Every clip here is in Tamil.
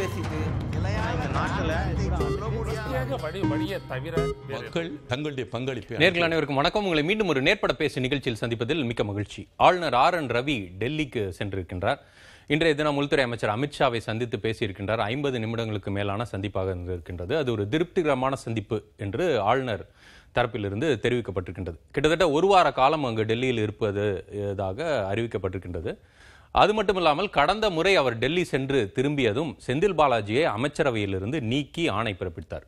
பேசிட்டு நேர்கள் அனைவருக்கும் வணக்கம் உங்களை மீண்டும் ஒரு நேர்பட பேசு நிகழ்ச்சியில் சந்திப்பதில் மிக்க மகிழ்ச்சி ஆளுநர் ஆர் என் ரவி டெல்லிக்கு சென்றிருக்கின்றார் இன்றைய தினம் உள்துறை அமைச்சர் அமித்ஷாவை சந்தித்து பேசியிருக்கின்றார் ஐம்பது நிமிடங்களுக்கு மேலான சந்திப்பாக இருந்திருக்கின்றது அது ஒரு திருப்திகரமான சந்திப்பு என்று ஆளுநர் தரப்பிலிருந்து தெரிவிக்கப்பட்டிருக்கின்றது கிட்டத்தட்ட ஒரு வார காலம் அங்கு டெல்லியில் இருப்பது அறிவிக்கப்பட்டிருக்கின்றது அது மட்டும் இல்லாமல் கடந்த முறை அவர் டெல்லி சென்று திரும்பியதும் செந்தில் பாலாஜியை அமைச்சரவையிலிருந்து நீக்கி ஆணை பிறப்பித்தார்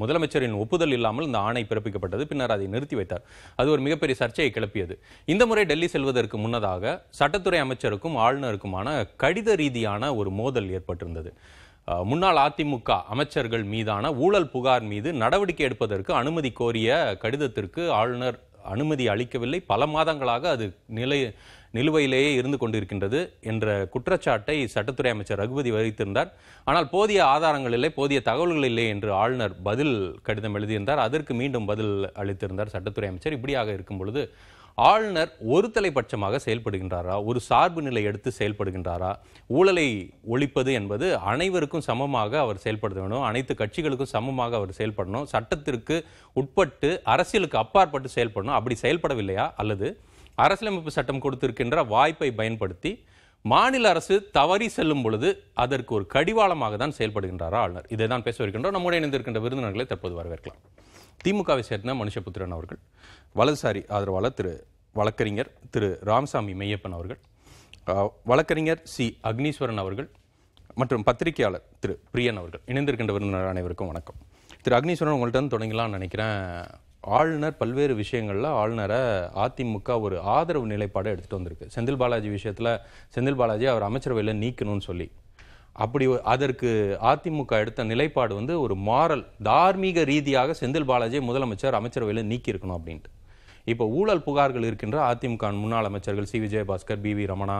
முதலமைச்சரின் ஒப்புதல் இல்லாமல் இந்த ஆணை பிறப்பிக்கப்பட்டது பின்னர் அதை நிறுத்தி வைத்தார் அது ஒரு மிகப்பெரிய சர்ச்சையை கிளப்பியது இந்த முறை டெல்லி செல்வதற்கு முன்னதாக சட்டத்துறை அமைச்சருக்கும் ஆளுநருக்குமான கடித ரீதியான ஒரு மோதல் ஏற்பட்டிருந்தது முன்னாள் அதிமுக அமைச்சர்கள் மீதான ஊழல் புகார் மீது நடவடிக்கை எடுப்பதற்கு அனுமதி கோரிய கடிதத்திற்கு ஆளுநர் அனுமதி அளிக்கவில்லை பல மாதங்களாக அது நிலை நிலுவையிலேயே இருந்து கொண்டிருக்கின்றது என்ற குற்றச்சாட்டை சட்டத்துறை அமைச்சர் ரகுபதி வைத்திருந்தார் ஆனால் போதிய ஆதாரங்கள் இல்லை போதிய தகவல்கள் இல்லை என்று ஆளுநர் பதில் கடிதம் எழுதியிருந்தார் அதற்கு மீண்டும் பதில் அளித்திருந்தார் சட்டத்துறை அமைச்சர் இப்படியாக இருக்கும் பொழுது ஆளுநர் ஒரு தலைப்பட்சமாக செயல்படுகின்றாரா ஒரு சார்பு நிலை எடுத்து செயல்படுகின்றாரா ஊழலை ஒழிப்பது என்பது அனைவருக்கும் சமமாக அவர் செயல்படுத்த வேண்டும் அனைத்து கட்சிகளுக்கும் சமமாக அவர் செயல்படணும் சட்டத்திற்கு உட்பட்டு அரசியலுக்கு அப்பாற்பட்டு செயல்படணும் அப்படி செயல்படவில்லையா அல்லது அரசியலமைப்பு சட்டம் கொடுத்திருக்கின்ற வாய்ப்பை பயன்படுத்தி மாநில அரசு தவறி செல்லும் பொழுது அதற்கு ஒரு கடிவாளமாக தான் செயல்படுகின்றாரா ஆளுநர் இதை தான் பேச வருகின்றோம் நம்முடைய இணைந்திருக்கின்ற விருந்தினர்களை தற்போது வரவேற்கலாம் திமுகவை சேர்ந்த மனுஷபுத்திரன் அவர்கள் வலதுசாரி ஆதரவாளர் திரு வழக்கறிஞர் திரு ராமசாமி மெய்யப்பன் அவர்கள் வழக்கறிஞர் சி அக்னீஸ்வரன் அவர்கள் மற்றும் பத்திரிகையாளர் திரு பிரியன் அவர்கள் இணைந்திருக்கின்ற விருந்தினர் அனைவருக்கும் வணக்கம் திரு அக்னீஸ்வரன் உங்கள்கிட்ட தொடங்கலாம்னு நினைக்கிறேன் ஆளுநர் பல்வேறு விஷயங்களில் ஆளுநரை அதிமுக ஒரு ஆதரவு நிலைப்பாடை எடுத்துகிட்டு வந்திருக்கு செந்தில் பாலாஜி விஷயத்தில் செந்தில் பாலாஜி அவர் அமைச்சரவையில் நீக்கணும்னு சொல்லி அப்படி அதற்கு அதிமுக எடுத்த நிலைப்பாடு வந்து ஒரு மாரல் தார்மீக ரீதியாக செந்தில் பாலாஜியை முதலமைச்சர் அமைச்சரவையில் நீக்கியிருக்கணும் அப்படின்ட்டு இப்போ ஊழல் புகார்கள் இருக்கின்ற அதிமுக முன்னாள் அமைச்சர்கள் C Vijayabaskar P V Ramana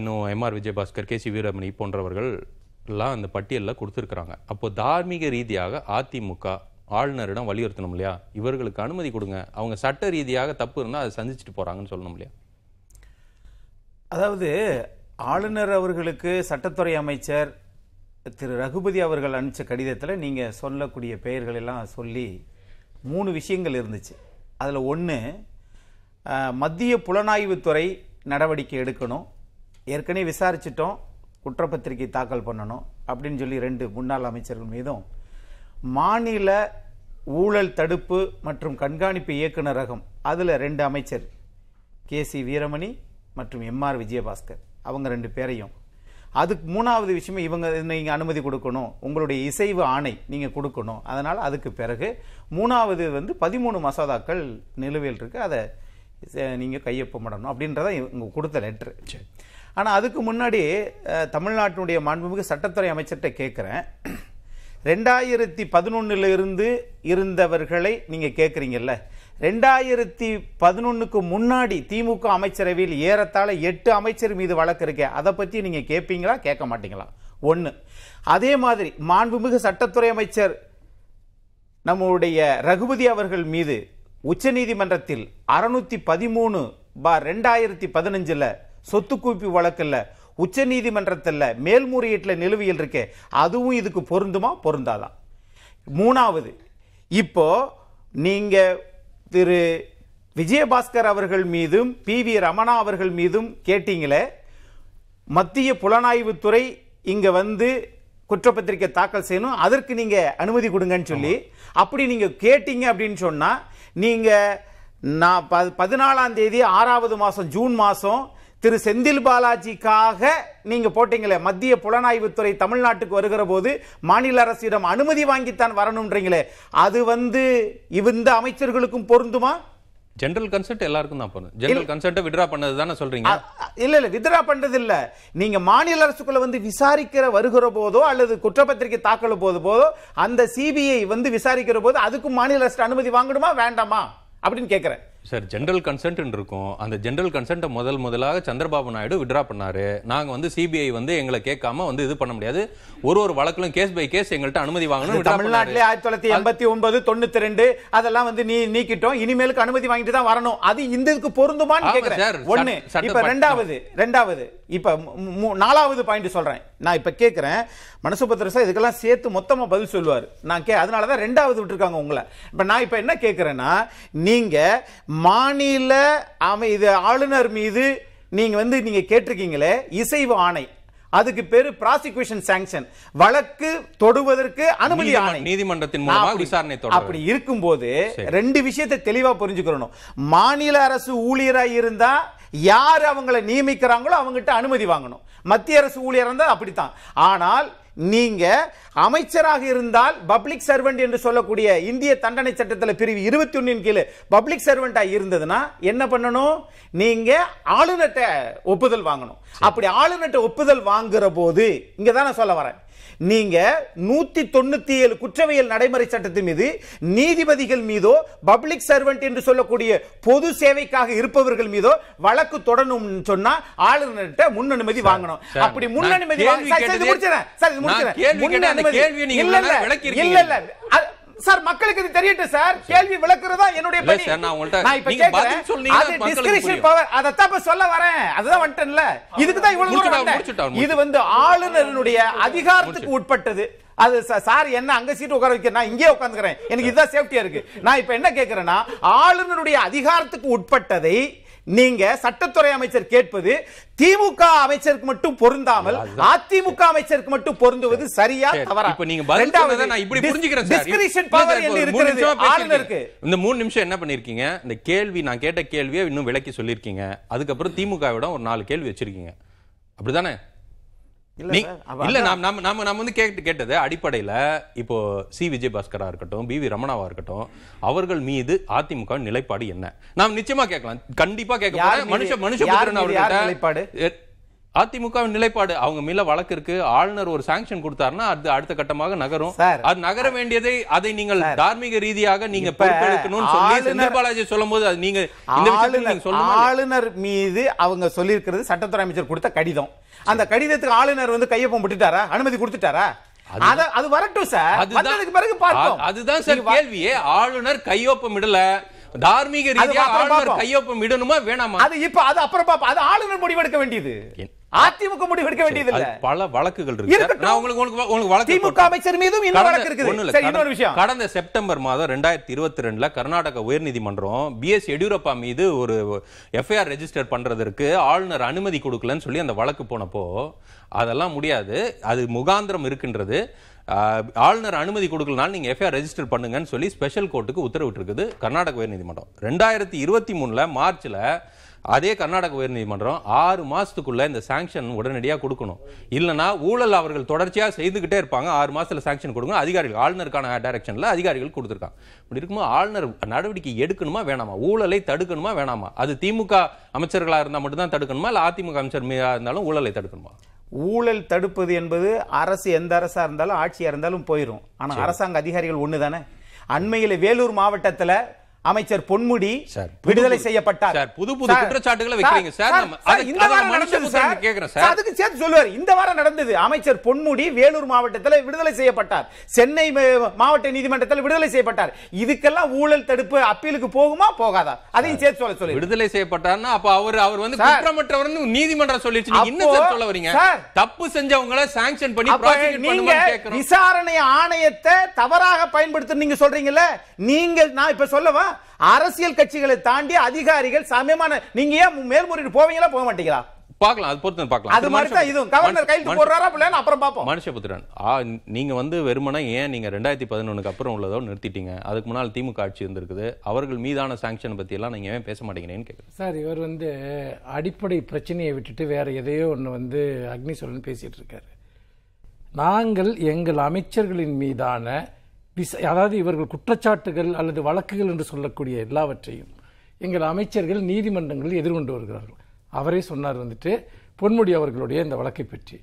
இன்னும் MR Vijayabaskar K C Veeramani போன்றவர்கள் எல்லாம் அந்த பட்டியலில் கொடுத்துருக்குறாங்க அப்போது தார்மீக ரீதியாக அதிமுக ஆளுநரிடம் வலியுறுத்தணும் இல்லையா இவர்களுக்கு அனுமதி கொடுங்க அவங்க சட்ட ரீதியாக தப்பு இருந்தால் அதை சந்திச்சுட்டு போகிறாங்கன்னு சொல்லணும் இல்லையா அதாவது ஆளுநர் அவர்களுக்கு சட்டத்துறை அமைச்சர் திரு ரகுபதி அவர்கள் அனுப்பிச்ச கடிதத்தில் நீங்கள் சொல்லக்கூடிய பெயர்கள் எல்லாம் சொல்லி மூணு விஷயங்கள் இருந்துச்சு அதில் ஒன்று மத்திய புலனாய்வுத்துறை நடவடிக்கை எடுக்கணும் ஏற்கனவே விசாரிச்சிட்டோம் குற்றப்பத்திரிகை தாக்கல் பண்ணணும் அப்படின்னு சொல்லி ரெண்டு முன்னாள் அமைச்சர்கள் மீதும் மாநில ஊழல் தடுப்பு மற்றும் கண்காணிப்பு இயக்குநரகம் அதில் ரெண்டு அமைச்சர் கே சி வீரமணி மற்றும் எம்ஆர் விஜயபாஸ்கர் அவங்க ரெண்டு பேரையும் அதுக்கு மூணாவது விஷயம் இவங்க நீங்கள் அனுமதி கொடுக்கணும் உங்களுடைய இசைவு ஆணை நீங்கள் கொடுக்கணும் அதனால் அதுக்கு பிறகு மூணாவது வந்து பதிமூணு மசோதாக்கள் நிலுவையில் இருக்கு அதை நீங்கள் கையொப்பமிடணும் அப்படின்றத இவங்க கொடுத்த லெட்ரு ஆனால் அதுக்கு முன்னாடி தமிழ்நாட்டினுடைய மாண்புமிகு சட்டத்துறை அமைச்சர்கிட்ட கேட்குறேன் ரெண்டாயிரத்தி பதினொன்னுல இருந்து இருந்தவர்களை நீங்கள் கேட்குறீங்கல்ல ரெண்டாயிரத்தி பதினொன்னுக்கு முன்னாடி திமுக அமைச்சரவையில் ஏறத்தாழ எட்டு அமைச்சர் மீது வழக்கு இருக்கே அதை பற்றி நீங்கள் கேட்பீங்களா கேட்க மாட்டீங்களா ஒன்று அதே மாதிரி மாண்புமிகு சட்டத்துறை அமைச்சர் நம்முடைய ரகுபதி அவர்கள் மீது உச்சநீதிமன்றத்தில் அறுநூத்தி பதிமூணு பா ரெண்டாயிரத்தி பதினஞ்சில் சொத்து குவிப்பு வழக்கில் உச்ச நீதிமன்றத்தில் மேல்முறையீட்டில் நிலுவையில் இருக்கு அதுவும் இதுக்கு பொருந்துமா பொருந்தாதான் மூணாவது இப்போ நீங்க திரு விஜயபாஸ்கர் அவர்கள் மீதும் பி வி ரமணா அவர்கள் மீதும் கேட்டீங்களே மத்திய புலனாய்வுத்துறை இங்கே வந்து குற்றப்பத்திரிக்கை தாக்கல் செய்யணும் அதற்கு நீங்கள் அனுமதி கொடுங்கன்னு சொல்லி அப்படி நீங்கள் கேட்டீங்க அப்படின்னு சொன்னால் நீங்கள் நான் ப பதினாலாம் தேதி ஆறாவது மாதம் ஜூன் மாதம் திரு செந்தில் பாலாஜிக்காக நீங்கள் போட்டீங்களே மத்திய புலனாய்வுத்துறை தமிழ்நாட்டுக்கு வருகிற போது மாநில அரசிடம் அனுமதி வாங்கித்தான் வரணுன்றீங்களே அது வந்து இந்த அமைச்சர்களுக்கும் பொருந்துமா ஜெனரல் கன்செப்ட் எல்லாருக்கும் தான் போகணும் ஜெனரல் கன்செப்டை வித்ரா பண்ணது தானே சொல்றீங்க இல்ல இல்ல வித்ரா பண்ணது இல்ல நீங்க மாநில அரசுக்குள்ள வந்து விசாரிக்கிற வருகிற போதோ அல்லது குற்றப்பத்திரிகை தாக்கல் போது போதோ அந்த சிபிஐ வந்து விசாரிக்கிற போது அதுக்கும் மாநில அரசு அனுமதி வாங்கணுமா வேண்டாமா அப்படின்னு கேட்கிறேன் சார் ஜென்ரல் கன்சென்ட் இருக்கும் அந்த ஜென்ரல் கன்சென்ட்டை முதல் முதலாக சந்திரபாபு நாயுடு விட்ரா பண்ணாரு நாங்கள் வந்து சிபிஐ வந்து எங்களை கேட்காம வந்து இது பண்ண முடியாது ஒரு ஒரு வழக்கிலும் கேஸ் பை கேஸ் எங்கள்கிட்ட அனுமதி வாங்கணும் தமிழ்நாட்டிலே ஆயிரத்தி தொள்ளாயிரத்தி எண்பத்தி ஒன்பது தொண்ணூத்தி ரெண்டு அதெல்லாம் வந்து நீ நீக்கிட்டோம் இனிமேலுக்கு அனுமதி வாங்கிட்டு தான் வரணும் அது இந்த இதுக்கு பொருந்துமான்னு கேட்குறேன் ஒன்று இப்போ ரெண்டாவது ரெண்டாவது இப்போ நாலாவது பாயிண்ட் சொல்கிறேன் நான் இப்போ கேட்குறேன் மனசுபத்திர சார் இதுக்கெல்லாம் சேர்த்து மொத்தமாக பதில் சொல்லுவார் நான் கே அதனால தான் ரெண்டாவது விட்டுருக்காங்க உங்களை இப்போ நான் இப்போ என்ன கேட்குறேன்னா நீங்கள் மாநில அமை இது ஆளுநர் மீது நீங்கள் வந்து நீங்கள் கேட்டிருக்கீங்களே இசைவு ஆணை அதுக்கு பேரு ப்ராசிக்யூஷன் சாங்ஷன் வழக்கு தொடுவதற்கு அனுமதி ஆணை நீதிமன்றத்தின் மூலமாக விசாரணை அப்படி இருக்கும்போது ரெண்டு விஷயத்தை தெளிவா புரிஞ்சுக்கணும் மாநில அரசு ஊழியராக இருந்தா யார் அவங்களை நியமிக்கிறாங்களோ அவங்ககிட்ட அனுமதி வாங்கணும் மத்திய அரசு ஊழியர் இருந்தால் அப்படித்தான் ஆனால் நீங்க அமைச்சராக இருந்தால் பப்ளிக் சர்வெண்ட் என்று சொல்லக்கூடிய இந்திய தண்டனை சட்டத்தில் பிரிவு இருபத்தி ஒன்றின் கீழே பப்ளிக் சர்வெண்டா இருந்ததுன்னா என்ன பண்ணணும் நீங்க ஆளுநர்கிட்ட ஒப்புதல் வாங்கணும் அப்படி ஆளுநர்கிட்ட ஒப்புதல் வாங்குற போது இங்கதான் நான் சொல்ல வரேன் நீங்க நூத்தி தொண்ணூத்தி ஏழு குற்றவியல் நடைமுறை சட்டத்தின் மீது நீதிபதிகள் மீதோ பப்ளிக் சர்வெண்ட் என்று சொல்லக்கூடிய பொது சேவைக்காக இருப்பவர்கள் மீதோ வழக்கு தொடரும் சொன்னா ஆளுநர்கிட்ட முன் அனுமதி வாங்கணும் அப்படி முன் அனுமதி இல்ல இல்ல சார் மக்களுக்கு இது தெரியட்டும் சார் கேள்வி விளக்குறதா என்னுடைய பணி நான் இப்ப கேக்குறேன் அது டிஸ்கிரிஷன் பவர் அத தான் சொல்ல வரேன் அதுதான் வந்துட்டேன்ல இதுக்கு தான் இவ்வளவு தூரம் இது வந்து ஆளுநருடைய அதிகாரத்துக்கு உட்பட்டது அது சார் என்ன அங்க சீட்டு உட்கார வைக்க நான் இங்கே உட்காந்துக்கிறேன் எனக்கு இதுதான் சேஃப்டியா இருக்கு நான் இப்ப என்ன கேக்குறேன்னா ஆளுநருடைய அதிகாரத்துக்கு உட்பட்டதை நீங்க சட்டத்துறை அமைச்சர் கேட்பது திமுக அமைச்சருக்கு மட்டும் பொருந்தாமல் அதிமுக அமைச்சருக்கு மட்டும் பொருந்துவது சரியா தவறா இப்ப நீங்க ரெண்டாவது நான் இப்படி புரிஞ்சுக்கிறேன் டிஸ்கிரிஷன் பவர் என்று இருக்கிறது ஆளுநருக்கு இந்த மூணு நிமிஷம் என்ன பண்ணிருக்கீங்க இந்த கேள்வி நான் கேட்ட கேள்வியை இன்னும் விளக்கி சொல்லிருக்கீங்க அதுக்கப்புறம் திமுக விட ஒரு நாலு கேள்வி வச்சிருக்கீங்க அப்படிதானே இல்ல நாம் நம்ம நாம நம்ம வந்து கேட்டு கேட்டது அடிப்படையில இப்போ சி விஜயபாஸ்கரா இருக்கட்டும் பி வி ரமணாவா இருக்கட்டும் அவர்கள் மீது அதிமுக நிலைப்பாடு என்ன நாம் நிச்சயமா கேட்கலாம் கண்டிப்பா கேட்க மனுஷ மனுஷ நிலைப்பாடு அதிமுகவின் நிலைப்பாடு அவங்க மேல வழக்கு இருக்கு ஆளுநர் ஒரு சாங்ஷன் கொடுத்தாருன்னா அது அடுத்த கட்டமாக நகரும் அது நகர வேண்டியதை அதை நீங்கள் தார்மீக ரீதியாக நீங்க பொறுப்பெடுக்கணும்னு சொல்லி பாலாஜி சொல்லும் போது நீங்க ஆளுநர் மீது அவங்க சொல்லியிருக்கிறது சட்டத்துறை அமைச்சர் கொடுத்த கடிதம் அந்த கடிதத்துக்கு ஆளுநர் வந்து கையொப்பம் விட்டுட்டாரா அனுமதி கொடுத்துட்டாரா அது வரட்டும் சார் அதுக்கு பிறகு பார்ப்போம் அதுதான் சார் கேள்வியே ஆளுநர் கையொப்பம் இடல தார்மீக ரீதியா ஆளுநர் கையொப்பம் இடணுமா வேணாமா அது இப்ப அது அப்புறம் அது ஆளுநர் முடிவெடுக்க வேண்டியது அதிமுக முடிவு எடுக்க வேண்டியது இல்ல பல வழக்குகள் இருக்கு நான் உங்களுக்கு உங்களுக்கு வழக்கு திமுக அமைச்சர் மீதும் இன்னும் வழக்கு இருக்குது சரி இன்னொரு விஷயம் கடந்த செப்டம்பர் மாதம் 2022ல கர்நாடக உயர்நீதிமன்றம் பிஎஸ் எடியூரப்பா மீது ஒரு எஃப்ஐஆர் ரெஜிஸ்டர் பண்றதற்கு ஆளுநர் அனுமதி கொடுக்கலன்னு சொல்லி அந்த வழக்கு போனப்போ அதெல்லாம் முடியாது அது முகாந்திரம் இருக்கின்றது ஆளுநர் அனுமதி கொடுக்கலனால நீங்க எஃப்ஐஆர் ரெஜிஸ்டர் பண்ணுங்கன்னு சொல்லி ஸ்பெஷல் கோர்ட்டுக்கு உத்தரவிட்டிருக்குது கர்நாடக உயர்நீதிமன்றம் ரெண்டாயிரத்தி இருபத்தி மூணுல மார்ச்ல அதே கர்நாடக உயர்நீதிமன்றம் ஆறு மாதத்துக்குள்ளே இந்த சாங்ஷன் உடனடியாக கொடுக்கணும் இல்லைனா ஊழல் அவர்கள் தொடர்ச்சியாக செய்துக்கிட்டே இருப்பாங்க ஆறு மாதத்தில் சாங்ஷன் கொடுங்க அதிகாரிகள் ஆளுநருக்கான டைரக்ஷனில் அதிகாரிகள் கொடுத்துருக்காங்க இப்படி இருக்கும்போது ஆளுநர் நடவடிக்கை எடுக்கணுமா வேணாமா ஊழலை தடுக்கணுமா வேணாமா அது திமுக அமைச்சர்களாக இருந்தால் மட்டும்தான் தடுக்கணுமா இல்லை அதிமுக அமைச்சர் மீதாக இருந்தாலும் ஊழலை தடுக்கணுமா ஊழல் தடுப்பது என்பது அரசு எந்த அரசாக இருந்தாலும் ஆட்சியாக இருந்தாலும் போயிடும் ஆனால் அரசாங்க அதிகாரிகள் ஒன்று தானே அண்மையில் வேலூர் மாவட்டத்தில் அமைச்சர் பொன்முடி விடுதலை செய்யப்பட்டார் புது புது குற்றச்சாட்டுகளை வைக்கிறீங்க சார் இந்த வாரம் நடந்தது சார் கேக்குறேன் சார் அதுக்கு சேர்த்து சொல்லுவார் இந்த வாரம் நடந்தது அமைச்சர் பொன்முடி வேலூர் மாவட்டத்தில் விடுதலை செய்யப்பட்டார் சென்னை மாவட்ட நீதிமன்றத்தில் விடுதலை செய்யப்பட்டார் இதுக்கெல்லாம் ஊழல் தடுப்பு அப்பீலுக்கு போகுமா போகாதா அதையும் சேர்த்து சொல்ல சொல்லி விடுதலை செய்யப்பட்டார்னா அப்ப அவர் அவர் வந்து குற்றமற்றவர்னு நீதிமன்றம் சொல்லிடுச்சு நீங்க என்ன சார் சொல்ல வரீங்க தப்பு செஞ்சவங்கள சாங்ஷன் பண்ணி ப்ராசிக்யூட் பண்ணுங்க விசாரணை ஆணையத்தை தவறாக நீங்க சொல்றீங்கல்ல நீங்க நான் இப்ப சொல்லவா அரசியல் கட்சிகளை தாண்டி அதிகாரிகள் சமயமான நீங்க ஏன் மேல்முறையீடு போவீங்களா போக மாட்டீங்களா பார்க்கலாம் அது பொறுத்து பார்க்கலாம் அது மாதிரி தான் இதுவும் கவர்னர் கையெழுத்து போடுறாரா பிள்ளைன்னு அப்புறம் பார்ப்போம் மனுஷபுத்திரன் நீங்க வந்து வெறுமனா ஏன் நீங்க ரெண்டாயிரத்தி பதினொன்றுக்கு அப்புறம் உள்ளதோ நிறுத்திட்டீங்க அதுக்கு முன்னால் திமுக ஆட்சி இருந்திருக்குது அவர்கள் மீதான சாங்ஷன் பத்தி எல்லாம் நீங்க ஏன் பேச மாட்டீங்கன்னு சார் இவர் வந்து அடிப்படை பிரச்சனையை விட்டுட்டு வேற எதையோ ஒன்று வந்து அக்னி சொல்லன்னு பேசிட்டு இருக்காரு நாங்கள் எங்கள் அமைச்சர்களின் மீதான அதாவது இவர்கள் குற்றச்சாட்டுகள் அல்லது வழக்குகள் என்று சொல்லக்கூடிய எல்லாவற்றையும் எங்கள் அமைச்சர்கள் நீதிமன்றங்களில் எதிர்கொண்டு வருகிறார்கள் அவரே சொன்னார் வந்துட்டு பொன்முடி அவர்களுடைய இந்த வழக்கை பற்றி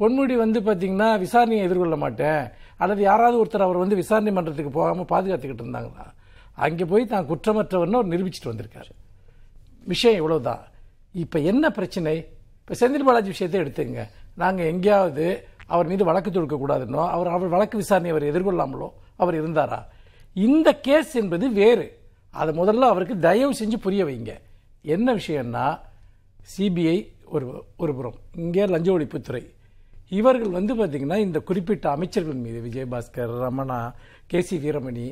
பொன்முடி வந்து பார்த்தீங்கன்னா விசாரணையை எதிர்கொள்ள மாட்டேன் அல்லது யாராவது ஒருத்தர் அவர் வந்து விசாரணை மன்றத்துக்கு போகாமல் பாதுகாத்துக்கிட்டு இருந்தாங்களா அங்கே போய் தான் குற்றமற்றவர்னு அவர் நிரூபிச்சுட்டு வந்திருக்காரு விஷயம் இவ்வளோதான் இப்போ என்ன பிரச்சனை இப்போ செந்தில் பாலாஜி விஷயத்தை எடுத்துங்க நாங்கள் எங்கேயாவது அவர் மீது வழக்கு தொடுக்கக்கூடாதுன்னோ அவர் அவர் வழக்கு விசாரணை அவர் எதிர்கொள்ளாமலோ அவர் இருந்தாரா இந்த கேஸ் என்பது வேறு அதை முதல்ல அவருக்கு தயவு செஞ்சு புரிய வைங்க என்ன விஷயம்னா சிபிஐ ஒரு ஒரு புறம் இங்கே லஞ்ச ஒழிப்புத்துறை இவர்கள் வந்து பார்த்திங்கன்னா இந்த குறிப்பிட்ட அமைச்சர்கள் மீது விஜயபாஸ்கர் ரமணா கே சி வீரமணி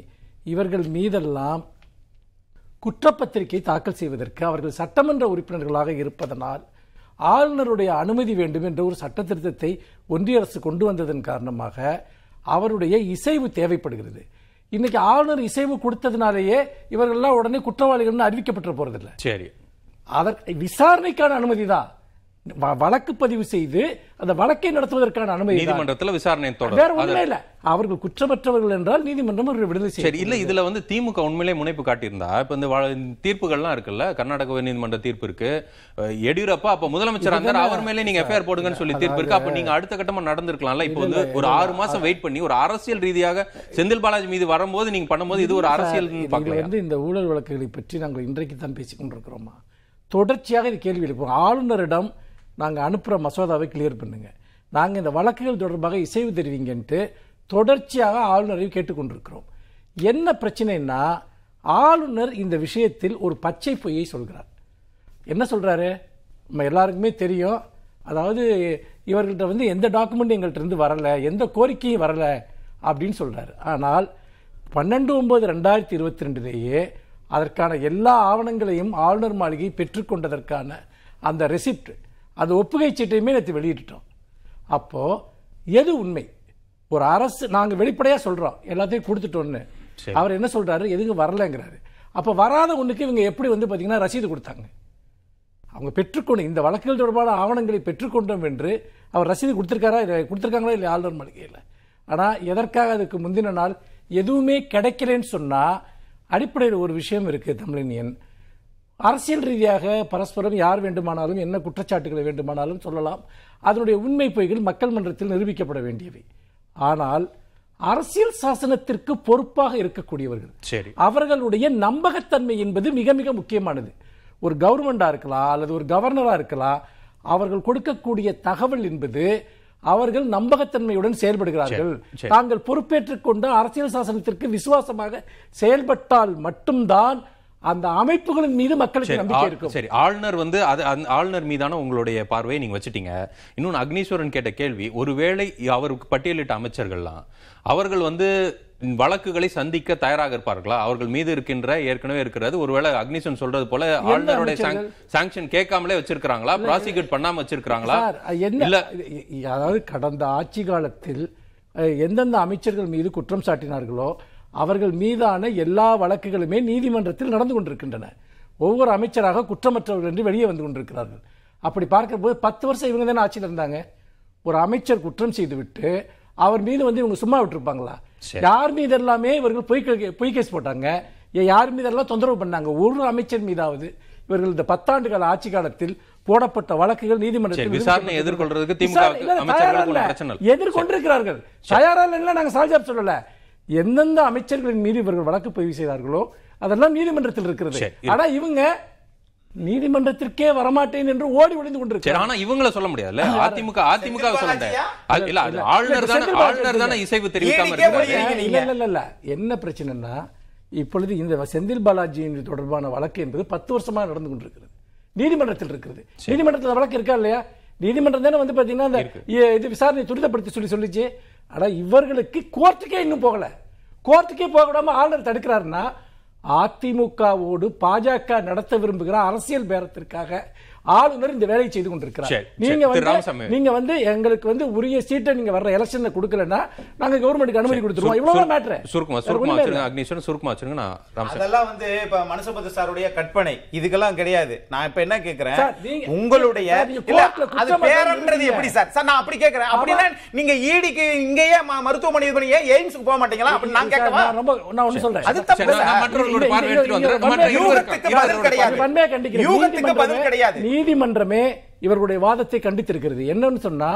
இவர்கள் மீதெல்லாம் குற்றப்பத்திரிகை தாக்கல் செய்வதற்கு அவர்கள் சட்டமன்ற உறுப்பினர்களாக இருப்பதனால் ஆளுநருடைய அனுமதி வேண்டும் என்ற ஒரு சட்ட திருத்தத்தை ஒன்றிய அரசு கொண்டு வந்ததன் காரணமாக அவருடைய இசைவு தேவைப்படுகிறது இன்னைக்கு ஆளுநர் இசைவு கொடுத்ததுனாலேயே இவர்கள்லாம் உடனே குற்றவாளிகள்னு அறிவிக்கப்பட்டு போறதில்லை சரி அதற்கு விசாரணைக்கான அனுமதி தான் வழக்கு பதிவு செய்து அந்த வழக்கை நடத்துவதற்கான அனுமதி நீதிமன்றத்தில் விசாரணை தொடர் வேற இல்ல அவர்கள் குற்றமற்றவர்கள் என்றால் நீதிமன்றம் அவர்கள் விடுதலை சரி இல்ல இதுல வந்து திமுக உண்மையிலே முனைப்பு காட்டியிருந்தா இப்ப இந்த தீர்ப்புகள்லாம் இருக்குல்ல கர்நாடக நீதிமன்ற தீர்ப்பு இருக்கு எடியூரப்பா அப்ப முதலமைச்சர் இருந்தார் அவர் மேலே நீங்க எஃப்ஐஆர் போடுங்கன்னு சொல்லி தீர்ப்பு இருக்கு அப்ப நீங்க அடுத்த கட்டமா நடந்திருக்கலாம்ல இப்ப வந்து ஒரு ஆறு மாசம் வெயிட் பண்ணி ஒரு அரசியல் ரீதியாக செந்தில் பாலாஜி மீது வரும்போது நீங்க பண்ணும்போது இது ஒரு அரசியல் வந்து இந்த ஊழல் வழக்குகளை பற்றி நாங்கள் இன்றைக்கு தான் பேசிக் கொண்டிருக்கிறோமா தொடர்ச்சியாக இது கேள்வி எழுப்போம் ஆளுநரிடம் நாங்கள் அனுப்புகிற மசோதாவை கிளியர் பண்ணுங்கள் நாங்கள் இந்த வழக்குகள் தொடர்பாக இசைவு தெரிவிங்கன்ட்டு தொடர்ச்சியாக ஆளுநரை கேட்டுக்கொண்டிருக்கிறோம் என்ன பிரச்சனைன்னா ஆளுநர் இந்த விஷயத்தில் ஒரு பச்சை பொய்யை சொல்கிறார் என்ன சொல்கிறாரு நம்ம எல்லாருக்குமே தெரியும் அதாவது இவர்கள்ட்ட வந்து எந்த டாக்குமெண்ட் எங்கள்கிட்ட வரலை எந்த கோரிக்கையும் வரலை அப்படின்னு சொல்கிறாரு ஆனால் பன்னெண்டு ஒம்பது ரெண்டாயிரத்தி இருபத்தி ரெண்டுலேயே அதற்கான எல்லா ஆவணங்களையும் ஆளுநர் மாளிகை பெற்றுக்கொண்டதற்கான அந்த ரெசிப்ட் அந்த ஒப்புகை சீட்டையுமே நேற்று வெளியிட்டுட்டோம் அப்போது எது உண்மை ஒரு அரசு நாங்கள் வெளிப்படையாக சொல்கிறோம் எல்லாத்தையும் கொடுத்துட்டோன்னு அவர் என்ன சொல்கிறாரு எதுக்கு வரலைங்கிறாரு அப்போ வராத ஒன்றுக்கு இவங்க எப்படி வந்து பார்த்தீங்கன்னா ரசீது கொடுத்தாங்க அவங்க பெற்றுக்கொண்டு இந்த வழக்குகள் தொடர்பான ஆவணங்களை பெற்றுக்கொண்டோம் என்று அவர் ரசீது கொடுத்துருக்காரா கொடுத்துருக்காங்களா இல்லை ஆளுநர் மாளிகையில் ஆனால் எதற்காக அதுக்கு முந்தின நாள் எதுவுமே கிடைக்கலன்னு சொன்னால் அடிப்படையில் ஒரு விஷயம் இருக்குது தமிழினியன் அரசியல் ரீதியாக பரஸ்பரம் யார் வேண்டுமானாலும் என்ன குற்றச்சாட்டுகளை வேண்டுமானாலும் சொல்லலாம் அதனுடைய உண்மை பொய்கள் மக்கள் மன்றத்தில் நிரூபிக்கப்பட வேண்டியவை ஆனால் அரசியல் சாசனத்திற்கு பொறுப்பாக இருக்கக்கூடியவர்கள் சரி அவர்களுடைய நம்பகத்தன்மை என்பது மிக மிக முக்கியமானது ஒரு கவர்மெண்டா இருக்கலாம் அல்லது ஒரு கவர்னரா இருக்கலாம் அவர்கள் கொடுக்கக்கூடிய தகவல் என்பது அவர்கள் நம்பகத்தன்மையுடன் செயல்படுகிறார்கள் தாங்கள் பொறுப்பேற்றுக் கொண்டு அரசியல் சாசனத்திற்கு விசுவாசமாக செயல்பட்டால் மட்டும்தான் அந்த அமைப்புகளின் மீது மக்களுக்கு நம்பிக்கை இருக்கும் சரி ஆளுநர் வந்து அது ஆளுநர் மீதான உங்களுடைய பார்வையை நீங்க வச்சுட்டீங்க இன்னொன்னு அக்னீஸ்வரன் கேட்ட கேள்வி ஒருவேளை அவருக்கு பட்டியலிட்ட அமைச்சர்கள்லாம் அவர்கள் வந்து வழக்குகளை சந்திக்க தயாராக இருப்பார்களா அவர்கள் மீது இருக்கின்ற ஏற்கனவே இருக்கிறது ஒருவேளை அக்னிசன் சொல்றது போல ஆளுநருடைய சாங்ஷன் கேட்காமலே வச்சிருக்காங்களா ப்ராசிக்யூட் பண்ணாம வச்சிருக்காங்களா இல்ல அதாவது கடந்த ஆட்சி காலத்தில் எந்தெந்த அமைச்சர்கள் மீது குற்றம் சாட்டினார்களோ அவர்கள் மீதான எல்லா வழக்குகளுமே நீதிமன்றத்தில் நடந்து கொண்டிருக்கின்றன ஒவ்வொரு அமைச்சராக குற்றமற்றவர்கள் என்று வெளியே வந்து கொண்டிருக்கிறார்கள் அப்படி போது பத்து வருஷம் இவங்க தானே ஆட்சியில் இருந்தாங்க ஒரு அமைச்சர் குற்றம் செய்துவிட்டு அவர் மீது வந்து இவங்க சும்மா விட்டுருப்பாங்களா யார் மீது எல்லாமே இவர்கள் பொய் பொய் கேஸ் போட்டாங்க யார் மீதெல்லாம் தொந்தரவு பண்ணாங்க ஒரு அமைச்சர் மீதாவது இவர்கள் இந்த பத்தாண்டு கால ஆட்சி காலத்தில் போடப்பட்ட வழக்குகள் நீதிமன்றத்தில் விசாரணை எதிர்கொள்றதுக்கு எதிர்கொண்டிருக்கிறார்கள் தயாரா இல்லைன்னா நாங்க சாஜாப் சொல்லல எந்தெந்த அமைச்சர்களின் மீது இவர்கள் வழக்கு பதிவு செய்தார்களோ அதெல்லாம் நீதிமன்றத்தில் இருக்கிறது ஆனா இவங்க நீதிமன்றத்திற்கே வரமாட்டேன் என்று ஓடி ஒளிந்து கொண்டிருக்கிறார் ஆனா இவங்கள சொல்ல முடியாதுல்ல அதிமுக அதிமுக சொல்ல முடியாது இல்ல அது ஆளுநர் தானே ஆளுநர் தானே இசைவு தெரிவிக்காம இருக்காங்க இல்ல இல்ல இல்ல என்ன பிரச்சனைனா இப்பொழுது இந்த செந்தில் பாலாஜியின் தொடர்பான வழக்கு என்பது பத்து வருஷமா நடந்து கொண்டிருக்கிறது நீதிமன்றத்தில் இருக்கிறது நீதிமன்றத்தில் வழக்கு இருக்கா இல்லையா நீதிமன்றம் தானே வந்து பாத்தீங்கன்னா இந்த இது விசாரணை துரிதப்படுத்தி சொல்லி சொல்லிச்சு ஆனால் இவர்களுக்கு கோர்ட்டுக்கே இன்னும் போகலை கோர்ட்டுக்கே போக விடாமல் ஆளுநர் தடுக்கிறாருன்னா அதிமுகவோடு பாஜக நடத்த விரும்புகிற அரசியல் பேரத்திற்காக ஆளுநர் இந்த வேலையை செய்து கொண்டிருக்கிறார் நீங்க வந்து நீங்க வந்து எங்களுக்கு வந்து உரிய சீட்டை நீங்க வர்ற எலெக்ஷன்ல கொடுக்கலன்னா நாங்க கவர்மெண்ட்டுக்கு அனுமதி கொடுத்துருவோம் இவ்வளவு மேட்டர் சுருக்குமா சுருக்குமா அக்னீஸ்வரன் சுருக்குமா வச்சிருங்க நான் அதெல்லாம் வந்து இப்ப மனுசபத்து சாருடைய கற்பனை இதுக்கெல்லாம் கிடையாது நான் இப்ப என்ன கேக்குறேன் உங்களுடைய அது பேரன்றது எப்படி சார் சார் நான் அப்படி கேக்குறேன் அப்படின்னா நீங்க ஈடிக்கு e இங்கேயே மருத்துவமனை ஏன் எய்ம்ஸ்க்கு போக மாட்டீங்களா அப்படின்னு நான் கேட்கவா ரொம்ப நான் ஒண்ணு சொல்றேன் அது தப்பு மற்றவர்களுடைய பார்வையில் வந்து யூகத்துக்கு பதில் கிடையாது யூகத்துக்கு பதில் கிடையாது நீதிமன்றமே இவர்களுடைய வாதத்தை கண்டித்திருக்கிறது என்னன்னு சொன்னா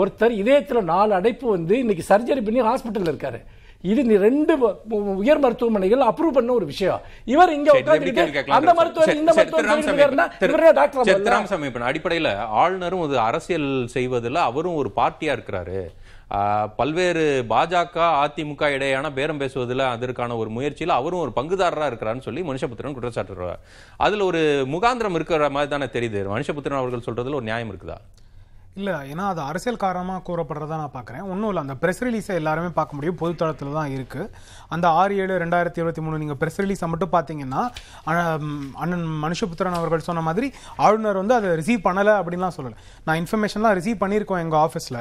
ஒருத்தர் இதயத்துல நாலு அடைப்பு வந்து இன்னைக்கு சர்ஜரி பண்ணி ஹாஸ்பிட்டல் இருக்காரு இது ரெண்டு உயர் மருத்துவமனைகள் அப்ரூவ் பண்ண ஒரு விஷயம் இவர் இங்க அந்த மருத்துவர் இந்த மருத்துவர் அடிப்படையில ஆளுநரும் அரசியல் செய்வதில் அவரும் ஒரு பார்ட்டியா இருக்கிறாரு பல்வேறு பாஜக அதிமுக இடையான பேரம் பேசுவதில் அதற்கான ஒரு முயற்சியில் அவரும் ஒரு பங்குதாரராக இருக்கிறான்னு சொல்லி மனுஷபுத்திரன் குற்றச்சாட்டு அதில் ஒரு முகாந்திரம் இருக்கிற மாதிரி தானே தெரியுது மனுஷபுத்திரன் அவர்கள் சொல்றதுல ஒரு நியாயம் இருக்குதா இல்லை ஏன்னா அது அரசியல் காரணமாக கூறப்படுறதா நான் பார்க்குறேன் ஒன்றும் இல்லை அந்த ப்ரெஸ் ரிலீஸை எல்லாருமே பார்க்க முடியும் பொதுத்தளத்தில் தான் இருக்குது அந்த ஆறு ஏழு ரெண்டாயிரத்தி இருபத்தி மூணு நீங்கள் ப்ரெஸ் ரிலீஸை மட்டும் பார்த்தீங்கன்னா அண்ணன் மனுஷபுத்திரன் அவர்கள் சொன்ன மாதிரி ஆளுநர் வந்து அதை ரிசீவ் பண்ணலை அப்படின்லாம் சொல்லலை நான் இன்ஃபர்மேஷன்லாம் ரிசீவ் பண்ணியிருக்கோம் எங்கள் ஆஃபீஸில்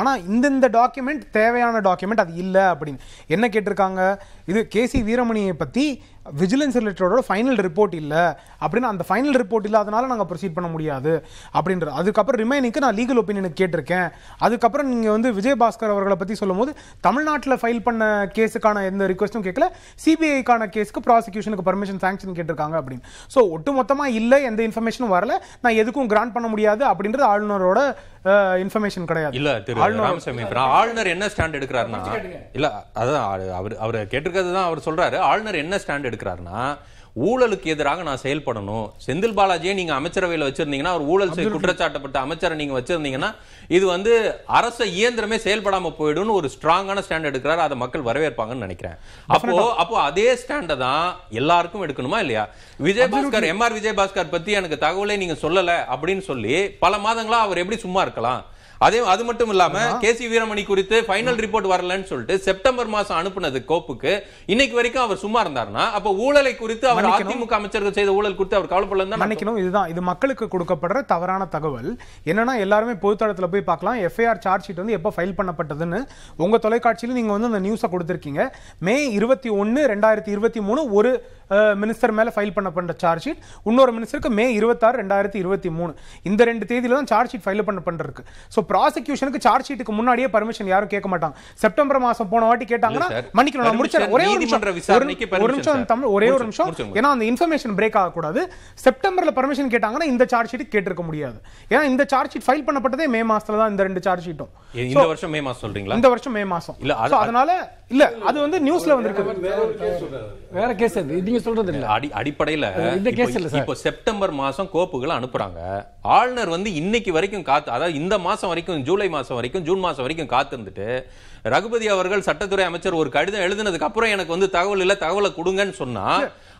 ஆனால் இந்தந்த டாக்குமெண்ட் தேவையான டாக்குமெண்ட் அது இல்லை அப்படின்னு என்ன கேட்டிருக்காங்க இது கேசி வீரமணியை பற்றி விஜிலன்ஸ் ரிலேட்டடோட ஃபைனல் ரிப்போர்ட் இல்லை அப்படின்னு அந்த ஃபைனல் ரிப்போர்ட் இல்லாதனால நாங்கள் ப்ரொசீட் பண்ண முடியாது அப்படின்ற அதுக்கப்புறம் ரிமைனிங்க்கு நான் லீகல் ஒப்பீனியனுக்கு கேட்டிருக்கேன் அதுக்கப்புறம் நீங்கள் வந்து விஜயபாஸ்கர் அவர்களை பற்றி சொல்லும்போது தமிழ்நாட்டில் ஃபைல் பண்ண கேஸுக்கான எந்த ரிக்வஸ்ட்டும் கேட்கல சிபிஐக்கான கேஸுக்கு ப்ராசிக்யூஷனுக்கு பர்மிஷன் சாங்ஷன் கேட்டிருக்காங்க அப்படின்னு ஸோ ஒட்டு மொத்தமாக இல்லை எந்த இன்ஃபர்மேஷனும் வரல நான் எதுக்கும் கிராண்ட் பண்ண முடியாது அப்படின்றது ஆளுநரோட இன்ஃபர்மேஷன் கிடையாது இல்ல திரு ராமசாமி ஆளுநர் என்ன ஸ்டாண்ட் எடுக்கிறாருன்னா இல்ல அதான் அவர் அவர் கேட்டிருக்கிறது தான் அவர் சொல்றாரு ஆளுநர் என்ன ஸ்டாண்ட் எடுக்கிறாருன்னா ஊழலுக்கு எதிராக நான் செயல்படணும் செந்தில் பாலாஜியை நீங்க அமைச்சரவையில் வச்சிருந்தீங்கன்னா ஒரு ஊழல் குற்றச்சாட்டப்பட்ட அமைச்சரை நீங்க வச்சிருந்தீங்கன்னா இது வந்து அரச இயந்திரமே செயல்படாம போயிடும் ஒரு ஸ்ட்ராங்கான ஸ்டாண்ட் எடுக்கிறாரு அதை மக்கள் வரவேற்பாங்கன்னு நினைக்கிறேன் அப்போ அப்போ அதே ஸ்டாண்டை தான் எல்லாருக்கும் எடுக்கணுமா இல்லையா விஜயபாஸ்கர் எம் ஆர் விஜயபாஸ்கர் பத்தி எனக்கு தகவலை நீங்க சொல்லல அப்படின்னு சொல்லி பல மாதங்களா அவர் எப்படி சும்மா இருக்கலாம் அதே அது மட்டும் இல்லாம கே சி வீரமணி குறித்து ஃபைனல் ரிப்போர்ட் வரலன்னு சொல்லிட்டு செப்டம்பர் மாசம் அனுப்புனது கோப்புக்கு இன்னைக்கு வரைக்கும் அவர் சும்மா இருந்தார்னா அப்ப ஊழலை குறித்து அவர் அதிமுக அமைச்சர்கள் செய்த ஊழல் குறித்து அவர் கவலைப்படல நினைக்கணும் இதுதான் இது மக்களுக்கு கொடுக்கப்படுற தவறான தகவல் என்னன்னா எல்லாருமே பொதுத்தளத்துல போய் பார்க்கலாம் எஃப்ஐஆர் சார்ஜ் ஷீட் வந்து எப்போ ஃபைல் பண்ணப்பட்டதுன்னு உங்க தொலைக்காட்சியில நீங்க வந்து அந்த நியூஸை கொடுத்துருக்கீங்க மே இருபத்தி ஒன்னு ரெண்டாயிரத்தி இருபத்தி மூணு ஒரு மினிஸ்டர் மேல ஃபைல் பண்ணப்பட்ட சார்ஜ் ஷீட் இன்னொரு மினிஸ்டருக்கு மே இருபத்தாறு ரெண்டாயிரத்தி இருபத்தி மூணு இந்த ரெண்டு தேதியில தான் சார்ஜ் ஷீட் ஃபைல் பண்ண பண்றதுக்கு ஸோ ப்ராசிக்யூஷனுக்கு சார்ஜ் ஷீட்டுக்கு முன்னாடியே பர்மிஷன் யாரும் கேட்க மாட்டாங்க செப்டம்பர் மாசம் போன வாட்டி கேட்டாங்கன்னா மன்னிக்கணும் நான் முடிச்சிடறேன் ஒரே ஒரு நிமிஷம் ஒரு நிமிஷம் தமிழ் ஒரே ஒரு நிமிஷம் ஏன்னா அந்த இன்ஃபர்மேஷன் பிரேக் ஆகக்கூடாது செப்டம்பர்ல பர்மிஷன் கேட்டாங்கன்னா இந்த சார்ஜ் ஷீட் கேட்டிருக்க முடியாது ஏன்னா இந்த சார்ஜ் ஷீட் ஃபைல் பண்ணப்பட்டதே மே மாசத்துல தான் இந்த ரெண்டு சார்ஜ் ஷீட்டும் இந்த வருஷம் மே மாசம் சொல்றீங்களா இந்த வருஷம் மே மாசம் இல்ல அதனால இல்ல அது வந்து நியூஸ்ல வந்திருக்கு வேற கேஸ் நீங்க சொல்றது இல்ல அடிப்படையில இந்த கேஸ் இல்ல இப்போ செப்டம்பர் மாசம் கோப்புகளை அனுப்புறாங்க ஆளுநர் வந்து இன்னைக்கு வரைக்கும் காத்து அதாவது இந்த மாசம் வரைக்கும் ஜூலை மாதம் வரைக்கும் ஜூன் மாதம் வரைக்கும் காத்திருந்துட்டு ரகுபதி அவர்கள் சட்டத்துறை அமைச்சர் ஒரு கடிதம் எழுதினதுக்கு அப்புறம் எனக்கு வந்து தகவல் இல்லை தகவலை கொடுங்கன்னு சொன்னா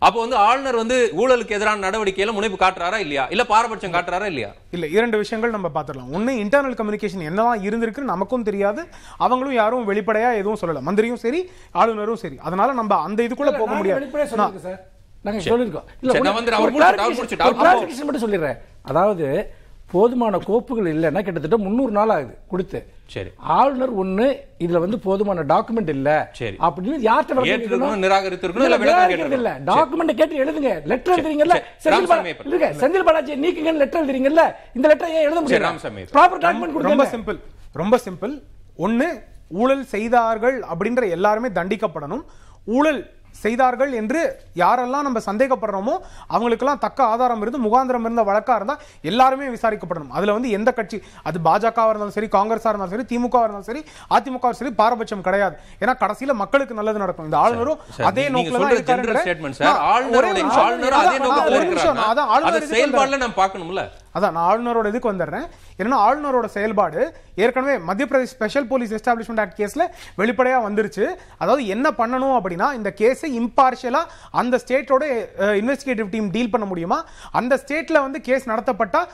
அப்போ வந்து ஆளுநர் வந்து ஊழலுக்கு எதிரான நடவடிக்கையில முனைப்பு காட்டுறாரா இல்லையா இல்ல பாரபட்சம் காட்டுறாரா இல்லையா இல்ல இரண்டு விஷயங்கள் நம்ம பார்த்துடலாம் ஒன்னு இன்டர்னல் கம்யூனிகேஷன் என்னதான் இருந்திருக்கு நமக்கும் தெரியாது அவங்களும் யாரும் வெளிப்படையா எதுவும் சொல்லல மந்திரியும் சரி ஆளுநரும் சரி அதனால நம்ம அந்த இதுக்குள்ள போக முடியாது நாங்க சொல்லிருக்கோம் அதாவது போதுமான கோப்புகள் இல்லைன்னா கிட்டத்தட்ட முந்நூறு நாள் ஆகுது கொடுத்து சரி ஆளுநர் ஒண்ணு இதுல வந்து போதுமான டாக்குமெண்ட் இல்ல சரி அப்படின்னு யார்கிட்ட நிராகரித்திருக்கணும் இல்ல டாக்குமெண்ட் கேட்டு எழுதுங்க லெட்டர் எழுதுறீங்கல்ல செந்தில் பாலாஜி செந்தில் பாலாஜி நீக்குங்க லெட்டர் எழுதுறீங்கல்ல இந்த லெட்டர் ஏன் எழுத முடியும் ப்ராப்பர் டாக்குமெண்ட் கொடுங்க ரொம்ப சிம்பிள் ரொம்ப சிம்பிள் ஒண்ணு ஊழல் செய்தார்கள் அப்படின்ற எல்லாருமே தண்டிக்கப்படணும் ஊழல் செய்தார்கள் என்று யாரெல்லாம் நம்ம சந்தேகப்படுறோமோ அவங்களுக்கெல்லாம் தக்க ஆதாரம் இருந்து முகாந்திரம் இருந்த வழக்காக இருந்தால் எல்லாருமே விசாரிக்கப்படணும் அதில் வந்து எந்த கட்சி அது பாஜகவாக இருந்தாலும் சரி காங்கிரஸாக இருந்தாலும் சரி திமுகவாக இருந்தாலும் சரி அதிமுகவாக சரி பாரபட்சம் கிடையாது ஏன்னா கடைசியில் மக்களுக்கு நல்லது நடக்கும் இந்த ஆளுநரும் அதே நோக்கில் தான் இருக்காரு ஒரே நிமிஷம் அதான் ஆளுநர் செயல்பாடுல நம்ம பார்க்கணும்ல அதான் நான் ஆளுநரோட இதுக்கு வந்துடுறேன் என்னன்னா ஆளுநரோட செயல்பாடு ஏற்கனவே Madhya Pradesh special police establishment act கேஸில் வெளிப்படையாக வந்துருச்சு அதாவது என்ன பண்ணணும் அப்படின்னா இந்த கேஸை இம்பார்ஷியலாக அந்த ஸ்டேட்டோட இன்வெஸ்டிகேட்டிவ் டீம் டீல் பண்ண முடியுமா அந்த ஸ்டேட்டில் வந்து கேஸ் நடத்தப்பட்டால்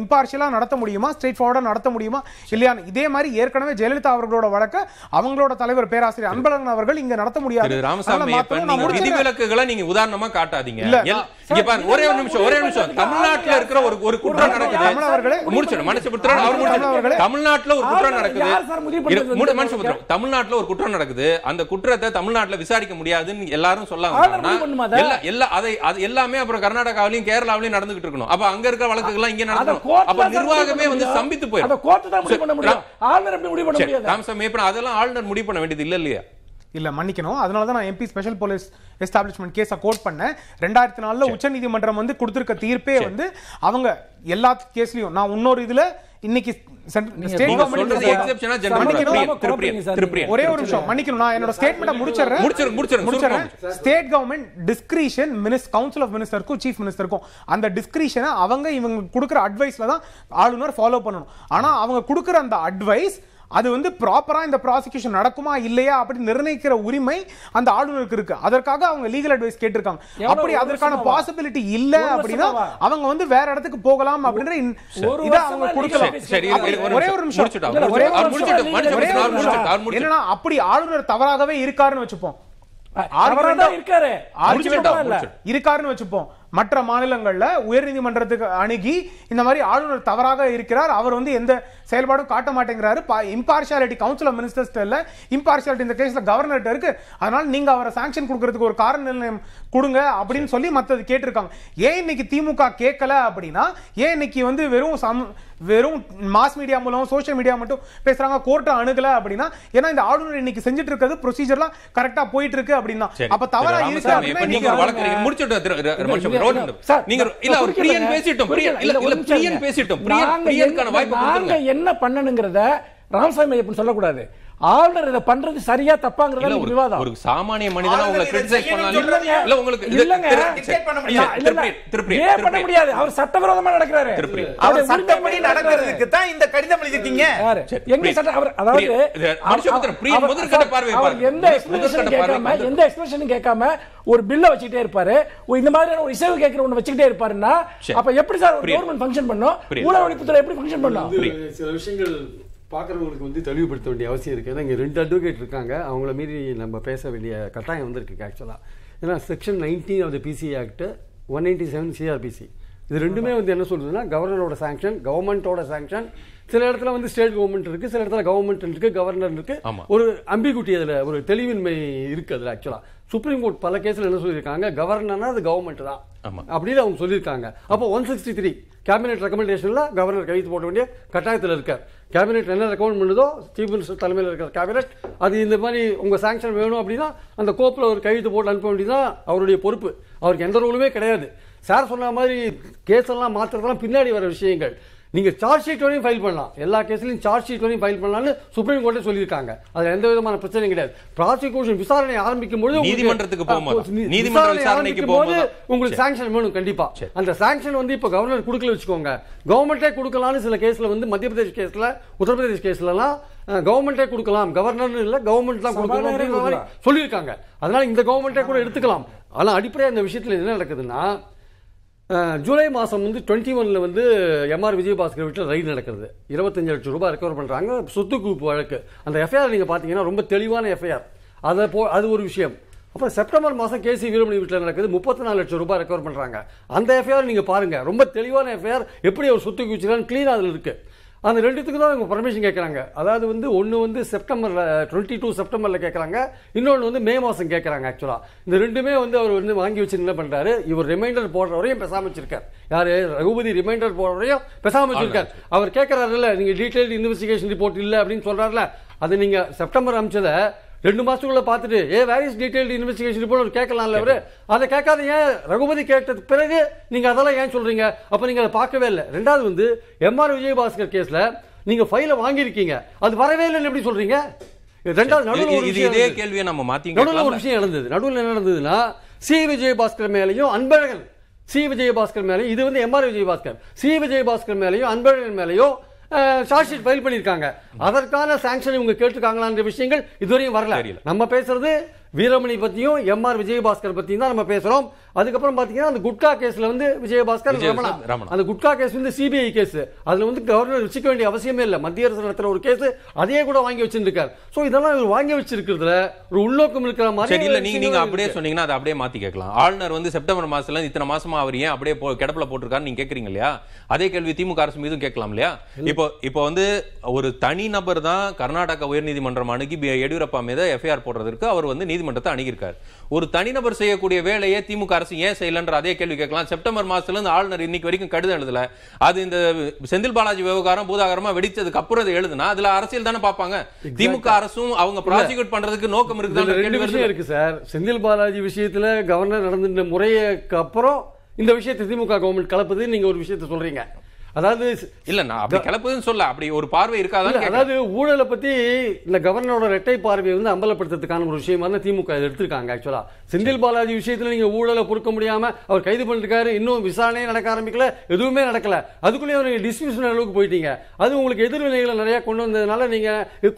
இம்பார்ஷியலாக நடத்த முடியுமா ஸ்ட்ரெயிட் ஃபார்வர்டாக நடத்த முடியுமா இல்லையான்னு இதே மாதிரி ஏற்கனவே ஜெயலலிதா அவர்களோட வழக்க அவங்களோட தலைவர் பேராசிரியர் அன்பழகன் அவர்கள் இங்க நடத்த முடியாது ராமசாமி நீங்க உதாரணமா காட்டாதீங்க ஒரே ஒரு நிமிஷம் ஒரே தமிழ்நாட்டுல இருக்கிற ஒரு குற்றம் நடக்குது மனுஷ தமிழ்நாட்டுல ஒரு குற்றம் நடக்குது மனுஷ புத்திரம் தமிழ்நாட்டுல ஒரு குற்றம் நடக்குது அந்த குற்றத்தை தமிழ்நாட்டுல விசாரிக்க முடியாதுன்னு எல்லாரும் எல்லா அதை அது எல்லாமே அப்புறம் நடந்துகிட்டு இருக்கணும் அப்ப அங்க எல்லாம் இங்க நடக்கணும் நிர்வாகமே வந்து சம்பித்து போயிடும் அதெல்லாம் முடிவு பண்ண வேண்டியது இல்ல இல்லையா இல்லை மன்னிக்கணும் அதனால தான் நான் எம்பி ஸ்பெஷல் போலீஸ் எஸ்டாப்ளிஷ்மெண்ட் கேஸை கோட் பண்ணேன் ரெண்டாயிரத்தி நாலில் உச்சநீதிமன்றம் வந்து கொடுத்துருக்க தீர்ப்பே வந்து அவங்க எல்லா கேஸ்லையும் நான் இன்னொரு இதில் இன்னைக்கு ஒரே ஒரு நிமிஷம் மன்னிக்கணும் நான் என்னோட ஸ்டேட் மினிஸ் கவுன்சில் ஆஃப் மினிஸ்டருக்கும் சீஃப் மினிஸ்டருக்கும் அந்த அவங்க இவங்க அட்வைஸ்ல தான் ஆளுநர் ஃபாலோ பண்ணணும் ஆனா அவங்க கொடுக்குற அந்த அட்வைஸ் அது வந்து ப்ராப்பராக இந்த ப்ராசிக்யூஷன் நடக்குமா இல்லையா அப்படி நிர்ணயிக்கிற உரிமை அந்த ஆளுநருக்கு இருக்கு அதற்காக அவங்க லீகல் அட்வைஸ் கேட்டிருக்காங்க அப்படி அதற்கான பாசிபிலிட்டி இல்ல அப்படின்னா அவங்க வந்து வேற இடத்துக்கு போகலாம் அப்படின்ற அவங்க கொடுக்கலாம் ஒரே ஒரு நிமிஷம் என்னன்னா அப்படி ஆளுநர் தவறாகவே இருக்காருன்னு வச்சுப்போம் மற்ற மாநிலங்கள்ல உயர் நீதிமன்றத்துக்கு அணுகி இந்த மாதிரி ஆளுநர் தவறாக இருக்கிறார் அவர் வந்து எந்த செயல்பாடும் காட்ட மாட்டேங்கிறாரு இம்பார்ஷியாலிட்டி கவுன்சில் ஆஃப் மினிஸ்டர்ஸ் இல்லை இம்பார்ஷியாலிட்டி இந்த கேஸ்ல கவர்னர் இருக்கு அதனால நீங்க அவரை சாங்ஷன் கொடுக்கறதுக்கு ஒரு காரண நிலையம் கொடுங்க அப்படின்னு சொல்லி மற்றது கேட்டிருக்காங்க ஏன் இன்னைக்கு திமுக கேட்கல அப்படின்னா ஏன் இன்னைக்கு வந்து வெறும் சம் வெறும் மாஸ் மீடியா மூலம் சோஷியல் மீடியா மட்டும் பேசுறாங்க கோர்ட்டை அணுகல அப்படின்னா ஏன்னா இந்த ஆளுநர் இன்னைக்கு செஞ்சுட்டு இருக்கிறது ப்ரொசீஜர்லாம் கரெக்டா போயிட்டு இருக்கு அப்படின்னா அப்ப தவறா இருக்கு அப்படின்னா முடிச்சுட்டு பேசிட்டோம் பேசிட்டோம் என்ன பண்ணணுங்கிறத ராமசாமி ஐயப்பன் சொல்லக்கூடாது ஆளுநர் இதை பண்றது சரியா தப்பாங்கிறது ஒரு விவாதம் ஒரு சாமானிய மனிதனா உங்களை கிரிட்டிசைஸ் பண்ணலாம் இல்ல உங்களுக்கு இல்லங்க டிக்டேட் பண்ண முடியாது திருப்பி ஏன் பண்ண முடியாது அவர் சட்டவிரோதமா நடக்கிறாரு அவர் சட்டப்படி நடக்கிறதுக்கு தான் இந்த கடிதம் எழுதிட்டீங்க எங்க சட்ட அவர் அதாவது மனுஷபுத்திரன் பிரீ முதற்கட்ட பார்வை பாருங்க எந்த எக்ஸ்பிரஷன் கேட்காம எந்த எக்ஸ்பிளனேஷனும் கேட்காம ஒரு பில்ல வச்சுட்டே இருப்பாரு இந்த மாதிரியான ஒரு இசைவு கேட்கிற ஒண்ணு வச்சுக்கிட்டே இருப்பாருன்னா அப்ப எப்படி சார் ஒரு கவர்மெண்ட் ஃபங்க்ஷன் பண்ணும் ஊழல் ஒழிப்புத்துறை எப்படி ஃபங்க்ஷன் பண்ணும் சில விஷயங்கள் பார்க்குறவங்களுக்கு வந்து தெளிவுபடுத்த வேண்டிய அவசியம் இருக்குது ஏன்னா இங்கே ரெண்டு அட்வொகேட் இருக்காங்க அவங்கள மீறி நம்ம பேச வேண்டிய கட்டாயம் வந்திருக்கு ஆக்சுவலாக ஏன்னா section nineteen of the PC act one ninety seven CRPC இது ரெண்டுமே வந்து என்ன சொல்கிறதுனா கவர்னரோட சாங்ஷன் கவர்மெண்ட்டோட சாங்ஷன் சில இடத்துல வந்து ஸ்டேட் கவர்மெண்ட் இருக்கு சில இடத்துல கவர்மெண்ட் இருக்கு கவர்னர் இருக்கு ஒரு அம்பிகுட்டி அதில் ஒரு தெளிவின்மை இருக்கு அதில் ஆக்சுவலாக சுப்ரீம் கோர்ட் பல கேஸில் என்ன சொல்லியிருக்காங்க கவர்னர்னா அது கவர்மெண்ட் தான் அப்படின்னு அவங்க சொல்லியிருக்காங்க அப்போ ஒன் சிக்ஸ்டி த்ரீ கேபினெட் ரெக்கமெண்டேஷனில் கவர்னர் கைது போட வேண்டிய கட்டாயத்தில் இருக்கார் கேபினெட் என்ன ரெக்கமெண்ட் பண்ணுதோ சீஃப் மினிஸ்டர் தலைமையில் இருக்கிற கேபினெட் அது இந்த மாதிரி உங்கள் சேங்ஷன் வேணும் அப்படின்னா அந்த கோப்பில் ஒரு கையெழுத்து போட்டு அனுப்ப வேண்டியது தான் அவருடைய பொறுப்பு அவருக்கு எந்த ரூலுமே கிடையாது சார் சொன்ன மாதிரி எல்லாம் மாற்றுறதுலாம் பின்னாடி வர விஷயங்கள் நீங்கள் சார்ஜ் ஷீட் வரையும் ஃபைல் பண்ணலாம் எல்லா கேஸ்லையும் சார்ஜ் ஷீட் வரையும் ஃபைல் பண்ணலாம்னு சுப்ரீம் கோர்ட்டே சொல்லியிருக்காங்க அதில் எந்த விதமான பிரச்சனையும் கிடையாது ப்ராசிக்யூஷன் விசாரணை ஆரம்பிக்கும் பொழுது நீதிமன்றத்துக்கு விசாரணை ஆரம்பிக்கும் போது உங்களுக்கு சாங்ஷன் வேணும் கண்டிப்பா அந்த சாங்ஷன் வந்து இப்போ கவர்னர் கொடுக்கல வச்சுக்கோங்க கவர்மெண்ட்டே கொடுக்கலாம்னு சில கேஸில் வந்து மத்திய பிரதேஷ் கேஸில் உத்தரப்பிரதேஷ் கேஸ்லலாம் கவர்மெண்ட்டே கொடுக்கலாம் கவர்னர் இல்லை கவர்மெண்ட் தான் கொடுக்கணும் அப்படிங்கிற மாதிரி சொல்லியிருக்காங்க அதனால இந்த கவர்மெண்ட்டே கூட எடுத்துக்கலாம் ஆனால் அடிப்படையாக இந்த விஷயத்தில் என்ன நடக்குதுன்னா ஜூலை மாதம் வந்து டுவெண்ட்டி ஒனில் வந்து எம்ஆர் விஜயபாஸ்கர் வீட்டில் ரைடு நடக்கிறது இருபத்தஞ்சு லட்சம் ரூபாய் ரெக்கவர் பண்ணுறாங்க சொத்து குவிப்பு வழக்கு அந்த எஃப்ஐஆர் நீங்கள் பார்த்தீங்கன்னா ரொம்ப தெளிவான எஃப்ஐஆர் அதை போ அது ஒரு விஷயம் அப்புறம் செப்டம்பர் மாதம் கேசி வீரமணி வீட்டில் நடக்குது முப்பத்தி நாலு லட்சம் ரூபாய் ரெக்கவர் பண்ணுறாங்க அந்த எஃப்ஐஆர் நீங்கள் பாருங்கள் ரொம்ப தெளிவான எஃப்ஐஆர் எப்படி ஒரு சொத்து குவிச்சுலாம் க்ளீனாக அதில் இருக்குது அந்த ரெண்டுத்துக்கு தான் அவங்க பர்மிஷன் கேட்குறாங்க அதாவது வந்து ஒன்று வந்து செப்டம்பரில் டுவெண்ட்டி டூ செப்டம்பரில் கேட்குறாங்க இன்னொன்று வந்து மே மாதம் கேட்குறாங்க ஆக்சுவலாக இந்த ரெண்டுமே வந்து அவர் வந்து வாங்கி வச்சு என்ன பண்ணுறாரு இவர் ரிமைண்டர் போடுற வரையும் பேசாமல் வச்சிருக்கார் யார் ரகுபதி ரிமைண்டர் போடுற வரையும் வச்சிருக்கார் அவர் கேட்குறாருல்ல நீங்கள் டீட்டெயில் இன்வெஸ்டிகேஷன் ரிப்போர்ட் இல்லை அப்படின்னு சொல்கிறாருல அது நீங்கள் செப்டம்பர் அமைச்சத ரெண்டு மாசத்துக்குள்ள பார்த்துட்டு a where is detailed investigation report கேட்கலாம்ல அவரு அதை கேட்காத ஏன் ரகுபதி கேட்டதுக்கு பிறகு நீங்க அதெல்லாம் ஏன் சொல்றீங்க அப்ப நீங்க அதை பார்க்கவே இல்லை ரெண்டாவது வந்து எம்ஆர் விஜயபாஸ்கர் கேஸ்ல நீங்க ஃபைலை வாங்கியிருக்கீங்க அது வரவே இல்லைன்னு எப்படி சொல்றீங்க ரெண்டாவது நடுவில் இதே கேள்வியை நம்ம மாத்தி நடுவில் ஒரு விஷயம் நடந்தது நடுவில் என்ன நடந்ததுன்னா சி விஜயபாஸ்கர் மேலையும் அன்பழகன் சி விஜயபாஸ்கர் மேலேயும் இது வந்து எம்ஆர் விஜயபாஸ்கர் சி விஜயபாஸ்கர் மேலேயும் அன்பழகன் மேலேயும் சார்ஜ் ஃபைல் பண்ணியிருக்காங்க அதற்கான சாங்ஷன் இவங்க கேட்டுருக்காங்களான்ற விஷயங்கள் இதுவரையும் வரல நம்ம பேசுறது வீரமணி பற்றியும் எம்ஆர் விஜயபாஸ்கர் பற்றியும் தான் நம்ம பேசுகிறோம் அதுக்கப்புறம் பார்த்தீங்கன்னா அந்த குட்கா கேஸில் வந்து விஜயபாஸ்கர் அந்த குட்கா கேஸ் வந்து சிபிஐ கேஸ் அதில் வந்து கவர்னர் வச்சுக்க வேண்டிய அவசியமே இல்லை மத்திய அரசு நடத்துற ஒரு கேஸ் அதையே கூட வாங்கி வச்சிருக்கார் ஸோ இதெல்லாம் இவர் வாங்கி வச்சிருக்கிறதுல ஒரு உள்நோக்கம் இருக்கிற மாதிரி நீங்க இல்லை நீங்கள் அப்படியே சொன்னீங்கன்னா அதை அப்படியே மாற்றி கேட்கலாம் ஆளுநர் வந்து செப்டம்பர் மாசத்துல இத்தனை மாசமா அவர் ஏன் அப்படியே போ கிடப்பில் போட்டிருக்காருன்னு நீங்க கேட்குறீங்க இல்லையா அதே கேள்வி திமுக அரசு மீதும் கேட்கலாம் இல்லையா இப்போ இப்போ வந்து ஒரு தனி நபர் தான் கர்நாடக உயர்நீதிமன்றம் அணுகி எடியூரப்பா மீது எஃப்ஐஆர் போடுறதுக்கு அவர் வந்து நீதி நீதிமன்றத்தை அணுகியிருக்காரு ஒரு தனிநபர் செய்யக்கூடிய வேலையை திமுக அரசு ஏன் செய்யலன்ற அதே கேள்வி கேட்கலாம் செப்டம்பர் மாசத்துல இருந்து ஆளுநர் இன்னைக்கு வரைக்கும் கடிதம் எழுதல அது இந்த செந்தில் பாலாஜி விவகாரம் பூதாகரமா வெடிச்சதுக்கு அப்புறம் எழுதுனா அதுல அரசியல் தானே பார்ப்பாங்க திமுக அரசும் அவங்க ப்ராசிக்யூட் பண்றதுக்கு நோக்கம் இருக்கு இருக்கு சார் செந்தில் பாலாஜி விஷயத்துல கவர்னர் நடந்த முறைக்கு அப்புறம் இந்த விஷயத்தை திமுக கவர்மெண்ட் கலப்பது நீங்க ஒரு விஷயத்த சொல்றீங்க அதாவது இல்ல நான் அப்படி கிளப்புதுன்னு சொல்ல அப்படி ஒரு பார்வை இருக்காது அதாவது ஊழலை பத்தி இந்த கவர்னரோட ரெட்டை பார்வையை வந்து அம்பலப்படுத்துறதுக்கான ஒரு விஷயமா தான் திமுக எடுத்திருக்காங்க ஆக்சுவலா செந்தில் பாலாஜி விஷயத்துல நீங்க ஊழலை பொறுக்க முடியாம அவர் கைது பண்ணிருக்காரு இன்னும் விசாரணையே நடக்க ஆரம்பிக்கல எதுவுமே நடக்கல அதுக்குள்ளேயே நீங்க டிஸ்மிஷன் அளவுக்கு போயிட்டீங்க அது உங்களுக்கு எதிர்வினைகளை நிறைய கொண்டு வந்ததுனால நீங்க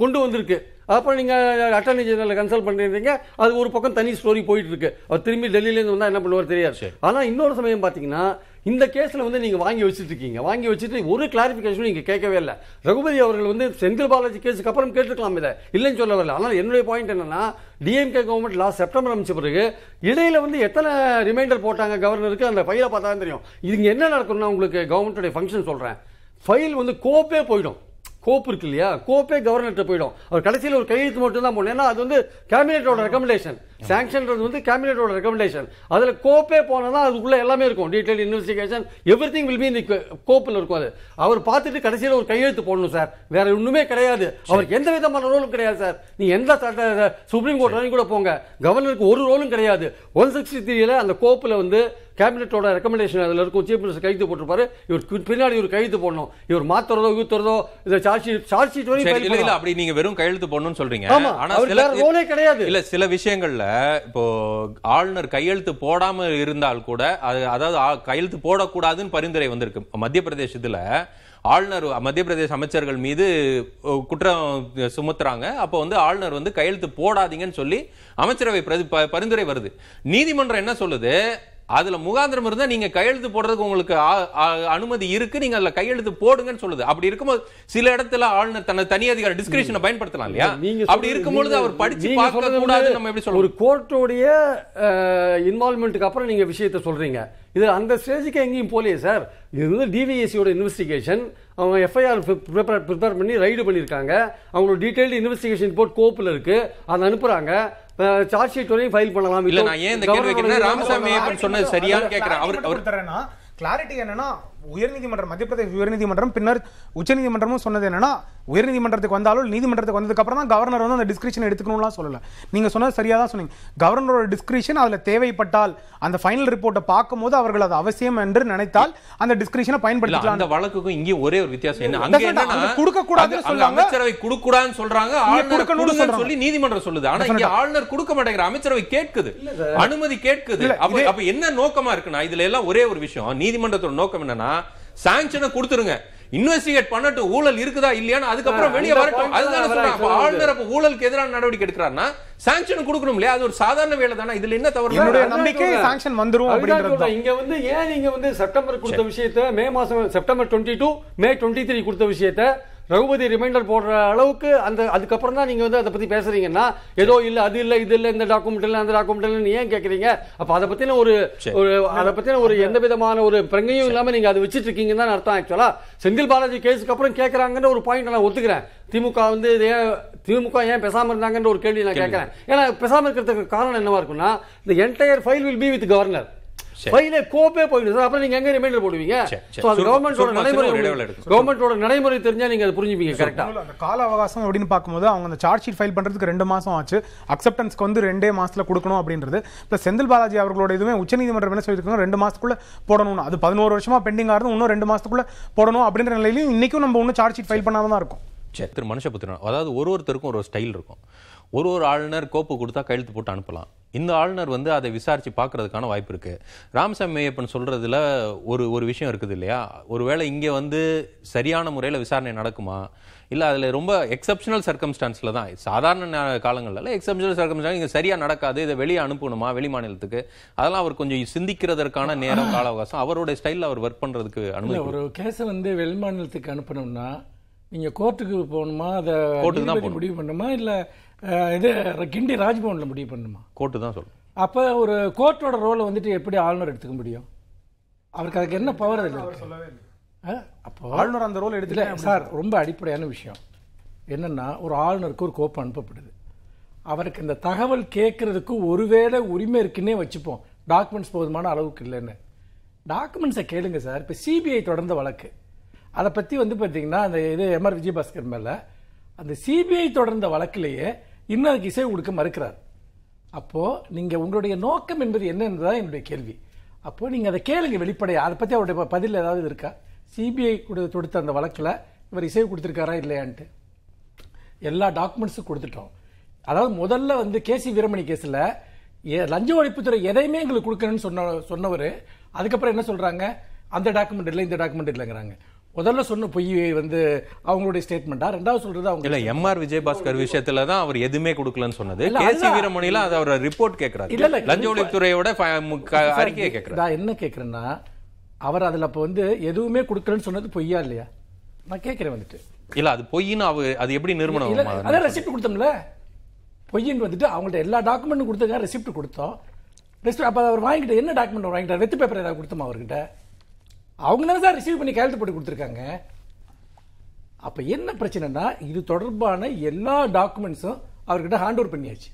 கொண்டு வந்திருக்கு அப்போ நீங்கள் அட்டர்னி ஜெனரல் கன்சல்ட் பண்ணிருந்தீங்க அது ஒரு பக்கம் தனி ஸ்டோரி போயிட்டு இருக்கு அவர் திரும்பி இருந்து வந்தால் என்ன பண்ணுவார் தெரியாது ஆனால் இன்னொரு சமயம் பார்த்தீங்கன்னா இந்த கேஸில் வந்து நீங்கள் வாங்கி வச்சுட்டு இருக்கீங்க வாங்கி வச்சுட்டு ஒரு கிளாரிஃபிகேஷனும் நீங்கள் கேட்கவே இல்லை ரகுபதி அவர்கள் வந்து செந்தில் பாலாஜி கேஸுக்கு அப்புறம் கேட்டுருக்கலாம் இதை இல்லைன்னு சொல்ல வரல ஆனால் என்னுடைய பாயிண்ட் என்னன்னா டிஎம்கே கவர்மெண்ட் லாஸ்ட் செப்டம்பர் அமைச்ச பிறகு இடையில வந்து எத்தனை ரிமைண்டர் போட்டாங்க கவர்னருக்கு அந்த ஃபைலை பார்த்தா தெரியும் இதுங்க என்ன நடக்கணும்னா உங்களுக்கு கவர்மெண்ட்டுடைய ஃபங்க்ஷன் சொல்கிறேன் ஃபைல் வந்து கோப்பே போயிடும் கோப்பு இருக்கு இல்லையா கோப்பே கவர்னர்கிட்ட போயிடும் அவர் கடைசியில் ஒரு கையெழுத்து மட்டும் தான் போடணும் ஏன்னா அது வந்து கேபினெட்டோட ரெக்கமெண்டேஷன் சாங்ஷன்றது வந்து கேபினெட்டோட ரெக்கமெண்டேஷன் அதில் கோப்பே போனால் அதுக்குள்ளே எல்லாமே இருக்கும் detail investigation everything will be இந்த கோப்பில் இருக்கும் அது அவர் பார்த்துட்டு கடைசியில் ஒரு கையெழுத்து போடணும் சார் வேற ஒன்றுமே கிடையாது அவருக்கு எந்த விதமான ரோலும் கிடையாது சார் நீ எந்த சுப்ரீம் கோர்ட் வரையும் கூட போங்க கவர்னருக்கு ஒரு ரோலும் கிடையாது ஒன் சிக்ஸ்டி த்ரீல அந்த கோப்பில் வந்து கேபினட்டோட ரெக்கமெண்டேஷன் அதில் இருக்கும் சீஃப் மினிஸ்டர் கைது போட்டிருப்பாரு இவர் பின்னாடி இவர் கைது போடணும் இவர் மாத்துறதோ ஊத்துறதோ இந்த சார்ஜ் ஷீட் சார்ஜ் ஷீட் வரைக்கும் அப்படி நீங்க வெறும் கையெழுத்து போடணும்னு சொல்றீங்க ஆனா சில ரோலே கிடையாது இல்ல சில விஷயங்கள்ல இப்போ ஆளுநர் கையெழுத்து போடாம இருந்தால் கூட அது அதாவது கையெழுத்து போடக்கூடாதுன்னு பரிந்துரை வந்திருக்கு மத்திய பிரதேசத்துல ஆளுநர் மத்திய பிரதேச அமைச்சர்கள் மீது குற்றம் சுமத்துறாங்க அப்போ வந்து ஆளுநர் வந்து கையெழுத்து போடாதீங்கன்னு சொல்லி அமைச்சரவை பரிந்துரை வருது நீதிமன்றம் என்ன சொல்லுது அதுல முகாந்திரம் இருந்தா நீங்க கையெழுத்து போடுறதுக்கு உங்களுக்கு அனுமதி இருக்கு நீங்க அதுல கையெழுத்து போடுங்கன்னு சொல்லுது அப்படி இருக்கும்போது சில இடத்துல ஆளுநர் தன தனி அதிகார டிஸ்கிரிப்ஷனை பயன்படுத்தலாம் இல்லையா அப்படி இருக்கும்பொழுது அவர் படிச்சு பார்க்க கூடாது நம்ம எப்படி சொல்றோம் ஒரு கோர்ட்டோடைய இன்வால்மெண்ட்டுக்கு அப்புறம் நீங்க விஷயத்த சொல்றீங்க இது அந்த ஸ்டேஜுக்கு எங்கேயும் போகலையே சார் இது வந்து டிவிஎஸ்சியோட இன்வெஸ்டிகேஷன் அவங்க எஃப்ஐஆர் ப்ரிப்பேர் ப்ரிப்பேர் பண்ணி ரைடு பண்ணியிருக்காங்க அவங்களோட டீட்டெயில்டு இன்வெஸ்டிகேஷன் ரிப்போர்ட் கோப்பில் இருக்குது அதை அனுப்புகிறாங்க சார்ஜ் ஷீட் வரையும் ஃபைல் பண்ணலாம் இல்ல நான் ஏன் இந்த கேள்வி கேட்கிறேன் ராமசாமி சொன்னது சரியான்னு கேட்குறேன் அவர் அவர் கிளாரிட்டி என்னன்னா உயர்நீதிமன்றம் மத்திய பிரதேச உயர்நீதிமன்றம் பின்னர் உச்சநீதிமன்றமும் சொன்னது என்னன்னா உயர்நீதிமன்றத்துக்கு வந்தாலும் நீதிமன்றத்துக்கு வந்ததுக்கு அப்புறம் தான் கவர்னர் வந்து அந்த டிஸ்கிரிப்ஷன் எடுத்துக்கணும்லாம் சொல்லல நீங்க சொன்னது சரியா தான் சொன்னீங்க கவர்னரோட டிஸ்கிரிப்ஷன் அதுல தேவைப்பட்டால் அந்த ஃபைனல் ரிப்போர்ட்டை பார்க்கும் போது அவர்கள் அது அவசியம் என்று நினைத்தால் அந்த டிஸ்கிரிப்ஷனை பயன்படுத்தலாம் அந்த வழக்குக்கும் இங்கே ஒரே ஒரு வித்தியாசம் என்ன கொடுக்க கூடாதுன்னு அமைச்சரவை கொடுக்க கூடாதுன்னு சொல்றாங்க ஆளுநர் சொல்லி நீதிமன்றம் சொல்லுது ஆனா இங்க ஆளுநர் கொடுக்க மாட்டேங்கிற அமைச்சரவை கேட்குது அனுமதி கேட்குது அப்ப என்ன நோக்கமா இருக்குன்னா இதுல எல்லாம் ஒரே ஒரு விஷயம் நீதிமன்றத்தோட நோக்கம் என்னன்னா சாங்ஷனை கொடுத்துருங்க இன்வெஸ்டிகேட் பண்ணட்டு ஊழல் இருக்குதா இல்லையா அதுக்கப்புறம் வெளியே வரட்டும் அதுதான் சொல்றேன் அப்ப ஆளுநர் அப்ப ஊழலுக்கு எதிரான நடவடிக்கை எடுக்கிறாருன்னா சாங்ஷன் கொடுக்கணும் இல்லையா அது ஒரு சாதாரண வேலை தானே இதுல என்ன தவறு என்னுடைய நம்பிக்கை சாங்ஷன் வந்துரும் அப்படின்றது இங்க வந்து ஏன் நீங்க வந்து செப்டம்பர் கொடுத்த விஷயத்தை மே மாசம் September twenty two May twenty three கொடுத்த விஷயத்தை ரகுபதி ரிமைண்டர் போடுற அளவுக்கு அந்த அதுக்கப்புறம் தான் நீங்கள் வந்து அதை பற்றி பேசுகிறீங்கன்னா ஏதோ இல்லை அது இல்லை இது இல்லை இந்த டாக்குமெண்ட் இல்லை அந்த டாக்குமெண்ட் இல்லை ஏன் கேட்குறீங்க அப்போ அதை பற்றின ஒரு ஒரு அதை பற்றின ஒரு எந்த விதமான ஒரு பிரங்கையும் இல்லாமல் நீங்கள் அதை வச்சுட்டு இருக்கீங்கன்னு தான் அர்த்தம் ஆக்சுவலாக செந்தில் பாலாஜி கேஸுக்கு அப்புறம் கேட்குறாங்கன்ற ஒரு பாயிண்ட் நான் ஒத்துக்கிறேன் திமுக வந்து இது ஏன் திமுக ஏன் பேசாமல் இருந்தாங்கன்ற ஒரு கேள்வி நான் கேட்குறேன் ஏன்னா பேசாமல் இருக்கிறதுக்கு காரணம் என்னவா இருக்குன்னா இந்த entire file will be with governor ஃபைலே கோப்பே போயிடுது அப்புறம் நீங்க எங்க ரிமைண்டர் போடுவீங்க கவர்மெண்டோட நடைமுறை கவர்மெண்டோட நடைமுறை தெரிஞ்சா நீங்க அதை புரிஞ்சுப்பீங்க கரெக்டா அந்த கால அவகாசம் அப்படின்னு பார்க்கும்போது அவங்க அந்த சார்ஜ் ஷீட் ஃபைல் பண்றதுக்கு ரெண்டு மாசம் ஆச்சு அக்செப்டன்ஸ்க்கு வந்து ரெண்டே மாசத்துல கொடுக்கணும் அப்படின்றது பிளஸ் செந்தில் பாலாஜி அவர்களோட இதுவுமே உச்சநீதிமன்றம் என்ன சொல்லியிருக்கணும் ரெண்டு மாசத்துக்குள்ள போடணும் அது பதினோரு வருஷமா பெண்டிங் ஆகிறது இன்னும் ரெண்டு மாசத்துக்குள்ள போடணும் அப்படின்ற நிலையிலும் இன்னைக்கும் நம்ம இன்னும் சார்ஜ் ஷீட் ஃபைல் பண்ணாம தான் இருக்கும் சே திரு மனுஷபுத்திரன் அதாவது ஒரு ஒருத்தருக்கும் ஒரு ஸ்டைல் இருக்கும் ஒரு ஒரு ஆளுநர் கோப்பு கொடுத்தா கையெழுத்து போட்டு அனுப்பலாம் இந்த ஆளுநர் வந்து அதை விசாரித்து பார்க்கறதுக்கான வாய்ப்பு இருக்குது ராமசாமி ஐயப்பன் சொல்கிறதுல ஒரு ஒரு விஷயம் இருக்குது இல்லையா ஒருவேளை இங்கே வந்து சரியான முறையில் விசாரணை நடக்குமா இல்லை அதில் ரொம்ப எக்ஸப்ஷனல் சர்க்கம்ஸ்டான்ஸில் தான் சாதாரண காலங்களில் எக்ஸப்ஷனல் சர்க்கம்ஸ்டான் இங்கே சரியாக நடக்காது இதை வெளியே அனுப்பணுமா வெளி மாநிலத்துக்கு அதெல்லாம் அவர் கொஞ்சம் சிந்திக்கிறதற்கான நேரம் கால அவகாசம் அவருடைய ஸ்டைலில் அவர் ஒர்க் பண்ணுறதுக்கு அனுமதி ஒரு கேஸை வந்து வெளி மாநிலத்துக்கு அனுப்பணும்னா நீங்கள் கோர்ட்டுக்கு போகணுமா அதை தான் முடிவு பண்ணணுமா இல்லை இது கிண்டி ராஜ்பவனில் முடிவு பண்ணணுமா கோர்ட்டு தான் சொல்லணும் அப்போ ஒரு கோர்ட்டோட ரோலை வந்துட்டு எப்படி ஆளுநர் எடுத்துக்க முடியும் அவருக்கு அதுக்கு என்ன பவர் அதில் சொல்லவே அப்போ ஆளுநர் அந்த ரோல் எடுத்துல சார் ரொம்ப அடிப்படையான விஷயம் என்னென்னா ஒரு ஆளுநருக்கு ஒரு கோப்பம் அனுப்பப்படுது அவருக்கு இந்த தகவல் கேட்குறதுக்கு ஒருவேளை உரிமை இருக்குன்னே வச்சுப்போம் டாக்குமெண்ட்ஸ் போதுமான அளவுக்கு இல்லைன்னு டாக்குமெண்ட்ஸை கேளுங்க சார் இப்போ சிபிஐ தொடர்ந்த வழக்கு அதை பற்றி வந்து பார்த்தீங்கன்னா அந்த இது எம்ஆர் விஜயபாஸ்கர் மேலே அந்த சிபிஐ தொடர்ந்த வழக்கிலேயே இன்னும் அதுக்கு இசை கொடுக்க மறுக்கிறார் அப்போது நீங்கள் உங்களுடைய நோக்கம் என்பது என்ன என்னுடைய கேள்வி அப்போது நீங்கள் அதை கேளுங்க வெளிப்படையாக அதை பற்றி அவருடைய பதில் ஏதாவது இருக்கா சிபிஐ கொடுத்த அந்த வழக்கில் இவர் இசை கொடுத்துருக்காரா இல்லையான்ட்டு எல்லா டாக்குமெண்ட்ஸும் கொடுத்துட்டோம் அதாவது முதல்ல வந்து கே சி வீரமணி கேஸில் லஞ்ச ஒழிப்புத்துறை எதையுமே எங்களுக்கு கொடுக்கணும்னு சொன்ன சொன்னவர் அதுக்கப்புறம் என்ன சொல்கிறாங்க அந்த டாக்குமெண்ட் இல்லை இந்த டாக்குமெண்ட் இல்லைங்கிறாங்க முதல்ல சொன்ன பொய் வந்து அவங்களுடைய ஸ்டேட்மெண்டா ரெண்டாவது சொல்றது அவங்க இல்ல எம்ஆர் விஜயபாஸ்கர் விஷயத்துல தான் அவர் எதுவுமே கொடுக்கலன்னு சொன்னது கேசி வீரமணியில அது அவர் ரிப்போர்ட் கேட்கறாரு இல்ல லஞ்ச ஒழித்துறையோட அறிக்கையை கேட்கறேன் நான் என்ன கேட்கறேன்னா அவர் அதுல அப்ப வந்து எதுவுமே கொடுக்கலன்னு சொன்னது பொய்யா இல்லையா நான் கேட்கிறேன் வந்துட்டு இல்ல அது பொய்ன்னு அவ அது எப்படி நிறுவனம் அதான் ரெசிப்ட் கொடுத்தோம்ல பொய்யின்னு வந்துட்டு அவங்கள்ட்ட எல்லா டாக்குமெண்ட்டும் கொடுத்தாங்க ரெசிப்ட் கொடுத்தோம் ரெசிப்ட் அப்போ அவர் வாங்கிட்டு என்ன டாக்குமெண்ட் வாங்கிட்டார் வெத்து பேப்பர் ஏதாவது கொடுத்தோமா அவர்கிட்ட அவங்க தான் சார் ரிசீவ் பண்ணி கையெழுத்து போட்டு கொடுத்துருக்காங்க அப்போ என்ன பிரச்சனைனா இது தொடர்பான எல்லா டாக்குமெண்ட்ஸும் அவர்கிட்ட ஹேண்ட் ஓவர் பண்ணியாச்சு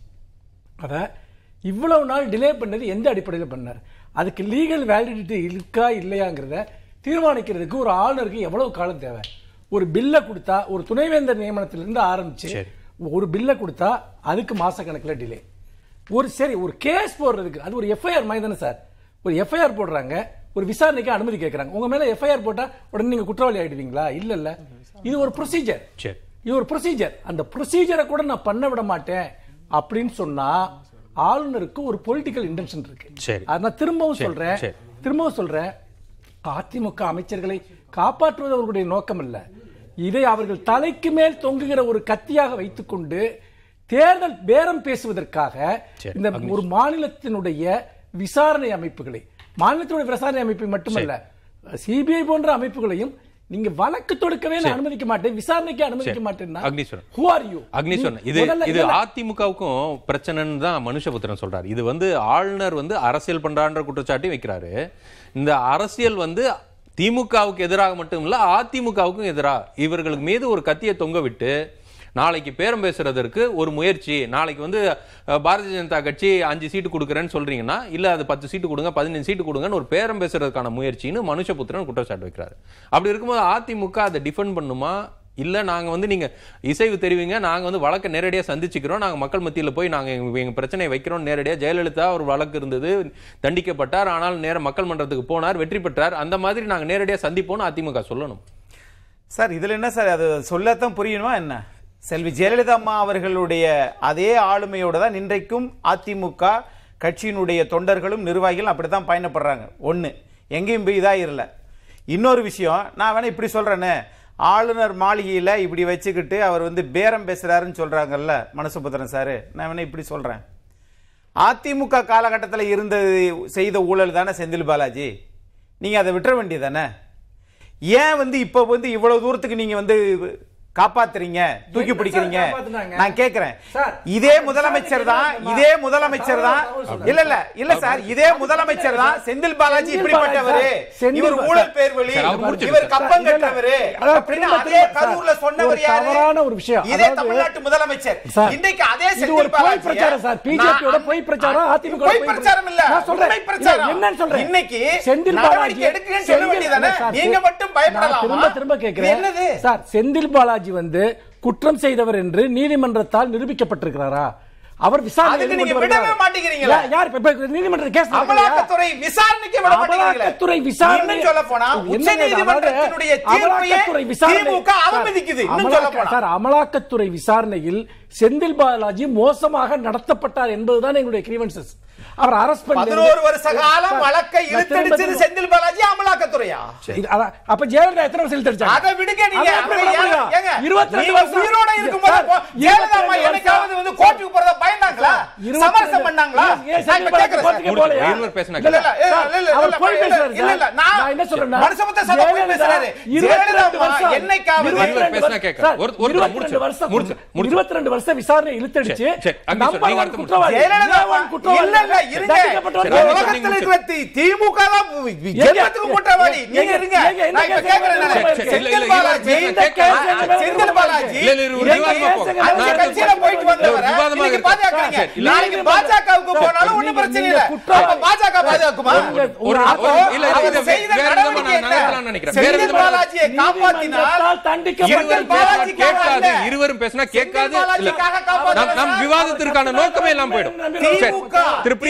அதை இவ்வளவு நாள் டிலே பண்ணது எந்த அடிப்படையில் பண்ணார் அதுக்கு லீகல் வேலிடிட்டி இருக்கா இல்லையாங்கிறத தீர்மானிக்கிறதுக்கு ஒரு ஆளுநருக்கு எவ்வளவு காலம் தேவை ஒரு பில்லை கொடுத்தா ஒரு துணைவேந்தர் நியமனத்திலிருந்து ஆரம்பிச்சு ஒரு பில்லை கொடுத்தா அதுக்கு மாச கணக்கில் டிலே ஒரு சரி ஒரு கேஸ் போடுறதுக்கு அது ஒரு எஃப்ஐஆர் மாதிரி தானே சார் ஒரு எஃப்ஐஆர் போடுறாங்க ஒரு விசாரணைக்கு அனுமதி கேட்கறாங்க உங்க மேல எஃப்ஐஆர் போட்டா உடனே நீங்க குற்றவாளி ஆயிடுவீங்களா இல்ல இல்ல இது ஒரு ப்ரொசீஜர் இது ஒரு ப்ரொசீஜர் அந்த ப்ரொசீஜரை கூட நான் பண்ண விட மாட்டேன் அப்படின்னு சொன்னா ஆளுநருக்கு ஒரு பொலிட்டிக்கல் இன்டென்ஷன் இருக்கு நான் திரும்பவும் சொல்றேன் திரும்பவும் சொல்றேன் அதிமுக அமைச்சர்களை காப்பாற்றுவது அவர்களுடைய நோக்கம் இல்ல இதை அவர்கள் தலைக்கு மேல் தொங்குகிற ஒரு கத்தியாக வைத்துக்கொண்டு தேர்தல் பேரம் பேசுவதற்காக இந்த ஒரு மாநிலத்தினுடைய விசாரணை அமைப்புகளை மாநிலத்தினுடைய விசாரணை அமைப்பை மட்டுமல்ல சிபிஐ போன்ற அமைப்புகளையும் நீங்க வழக்கு தொடுக்கவே நான் அனுமதிக்க மாட்டேன் விசாரணைக்கு அனுமதிக்க மாட்டேன் Agneeswaran who are you Agneeswaran இது இது அதிமுகவுக்கும் பிரச்சனைன்னு தான் மனுஷபுத்திரன் சொல்றாரு இது வந்து ஆளுநர் வந்து அரசியல் பண்றான்ற குற்றச்சாட்டி வைக்கிறாரு இந்த அரசியல் வந்து திமுகவுக்கு எதிராக மட்டும் இல்ல அதிமுகவுக்கும் எதிராக இவர்களுக்கு மீது ஒரு கத்தியை தொங்க விட்டு நாளைக்கு பேரம் பேசுறதற்கு ஒரு முயற்சி நாளைக்கு வந்து பாரதிய ஜனதா கட்சி அஞ்சு சீட்டு கொடுக்குறேன்னு சொல்றீங்கன்னா இல்ல அது பத்து சீட்டு கொடுங்க பதினஞ்சு சீட்டு கொடுங்கன்னு ஒரு பேரம் பேசுறதுக்கான முயற்சின்னு மனுஷபுத்திரன் குற்றச்சாட்டு வைக்கிறாரு அப்படி இருக்கும்போது அதிமுக அதை டிஃபெண்ட் பண்ணுமா இல்லை நாங்கள் வந்து நீங்கள் இசைவு தெரிவிங்க நாங்கள் வந்து வழக்கை நேரடியாக சந்திச்சுக்கிறோம் நாங்கள் மக்கள் மத்தியில் போய் நாங்கள் எங்கள் எங்கள் பிரச்சனையை வைக்கிறோம் நேரடியாக ஜெயலலிதா ஒரு வழக்கு இருந்தது தண்டிக்கப்பட்டார் ஆனால் நேரம் மக்கள் மன்றத்துக்கு போனார் வெற்றி பெற்றார் அந்த மாதிரி நாங்கள் நேரடியாக சந்திப்போம்னு அதிமுக சொல்லணும் சார் இதில் என்ன சார் அது சொல்லத்தான் புரியணுமா என்ன செல்வி ஜெயலலிதா அம்மா அவர்களுடைய அதே ஆளுமையோடு தான் இன்றைக்கும் அதிமுக கட்சியினுடைய தொண்டர்களும் நிர்வாகிகளும் அப்படி தான் பயணப்படுறாங்க ஒன்று எங்கேயும் போய் இதாக இல்லை இன்னொரு விஷயம் நான் வேணால் இப்படி சொல்கிறேன்னு ஆளுநர் மாளிகையில் இப்படி வச்சுக்கிட்டு அவர் வந்து பேரம் பேசுகிறாருன்னு சொல்கிறாங்கல்ல மனசுபுத்திரன் சார் நான் வேணால் இப்படி சொல்கிறேன் அதிமுக காலகட்டத்தில் இருந்த செய்த ஊழல் தானே செந்தில் பாலாஜி நீங்கள் அதை விட்டுற வேண்டியதானே ஏன் வந்து இப்போ வந்து இவ்வளோ தூரத்துக்கு நீங்கள் வந்து காப்பாத்துறீங்க தூக்கி பிடிக்கிறீங்க நான் கேக்குறேன் இதே முதலமைச்சர் தான் இதே முதலமைச்சர் தான் இல்ல இல்ல இல்ல சார் இதே முதலமைச்சர் தான் செந்தில் பாலாஜி இப்படிப்பட்டவரு இவர் ஊழல் பேர் வழி இவர் கப்பம் கட்டவரு அதே கரூர்ல சொன்னவர் ஒரு விஷயம் இதே தமிழ்நாட்டு முதலமைச்சர் இன்னைக்கு அதே செந்தில் பாலாஜி பிரச்சாரம் சார் பிஜேபியோட போய் பிரச்சாரம் அதிமுக பிரச்சாரம் இல்ல நான் பிரச்சாரம் என்னன்னு சொல்றேன் இன்னைக்கு செந்தில் பாலாஜி எடுக்கிறேன் சொல்ல வேண்டியதானே நீங்க மட்டும் பயப்படலாம் திரும்ப திரும்ப கேக்குறேன் என்னது சார் செந்தில் பாலாஜி சிவாஜி வந்து குற்றம் செய்தவர் என்று நீதிமன்றத்தால் நிரூபிக்கப்பட்டிருக்கிறாரா அவர் அமலாக்கத்துறை விசாரணையில் செந்தில் பாலாஜி மோசமாக நடத்தப்பட்டார் என்பதுதான் எங்களுடைய கிரீவன்சஸ் அவர் அரஸ்ட் பண்ணி பதினோரு வருஷ காலம் வழக்கை இழுத்தடிச்சது செந்தில் பாலாஜி அமலாக்கத்துறையா அப்ப ஜெயலலிதா எத்தனை வருஷம் இழுத்தடிச்சா அதை விடுங்க நீங்க இருபத்தி ரெண்டு வருஷம் உயிரோட இருக்கும்போது ஜெயலலிதா அம்மா என்னைக்காவது வந்து கோர்ட்டுக்கு போறத பயந்தாங்களா சமரசம் பண்ணாங்களா என்னைக்காவது வருஷம் விசாரணை இழுத்தடிச்சு குற்றவாளி இருவரும் பேசினா கேட்காது நம் விவாதத்திற்கான நோக்கமே எல்லாம் போயிடும் திருப்பி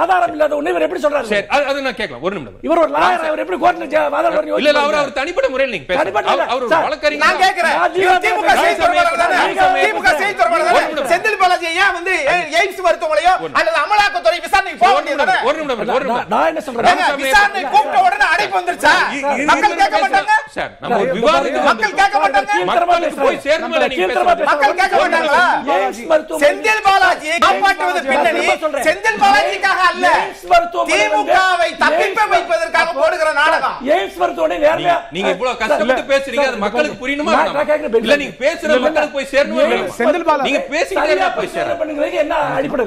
ஆதாரம் இல்லாத ஒண்ணு இவர் எப்படி சொல்றாரு தனிப்பட்ட செந்தில் பாலாஜி ஏன் வந்து எய்ம்ஸ் மருத்துவமனையோ அல்லது அமலாக்கத்துறை விசாரணைக்கு நான் என்ன சொல்றேன் விசாரணை கூப்பிட்ட உடனே அடைப்பு வந்துருச்சா மக்கள் கேட்க மாட்டாங்க சார் மக்கள் கேட்க மாட்டாங்களா செந்தில் பாலாஜியை காப்பாற்றுவது பின்னணி செந்தில் பாலாஜிக்காக அல்ல திமுகவை தப்பிப்ப வைப்பதற்காக போடுகிற நாடகம் மருத்துவமனை நீங்க இவ்வளவு கஷ்டப்பட்டு பேசுறீங்க அது மக்களுக்கு புரியணுமா இல்ல நீங்க பேசுற மக்களுக்கு போய் சேரணும் செந்தில் பாலாஜி நீங்க பேசிக்கிட்டே போய் என்ன அடிப்படை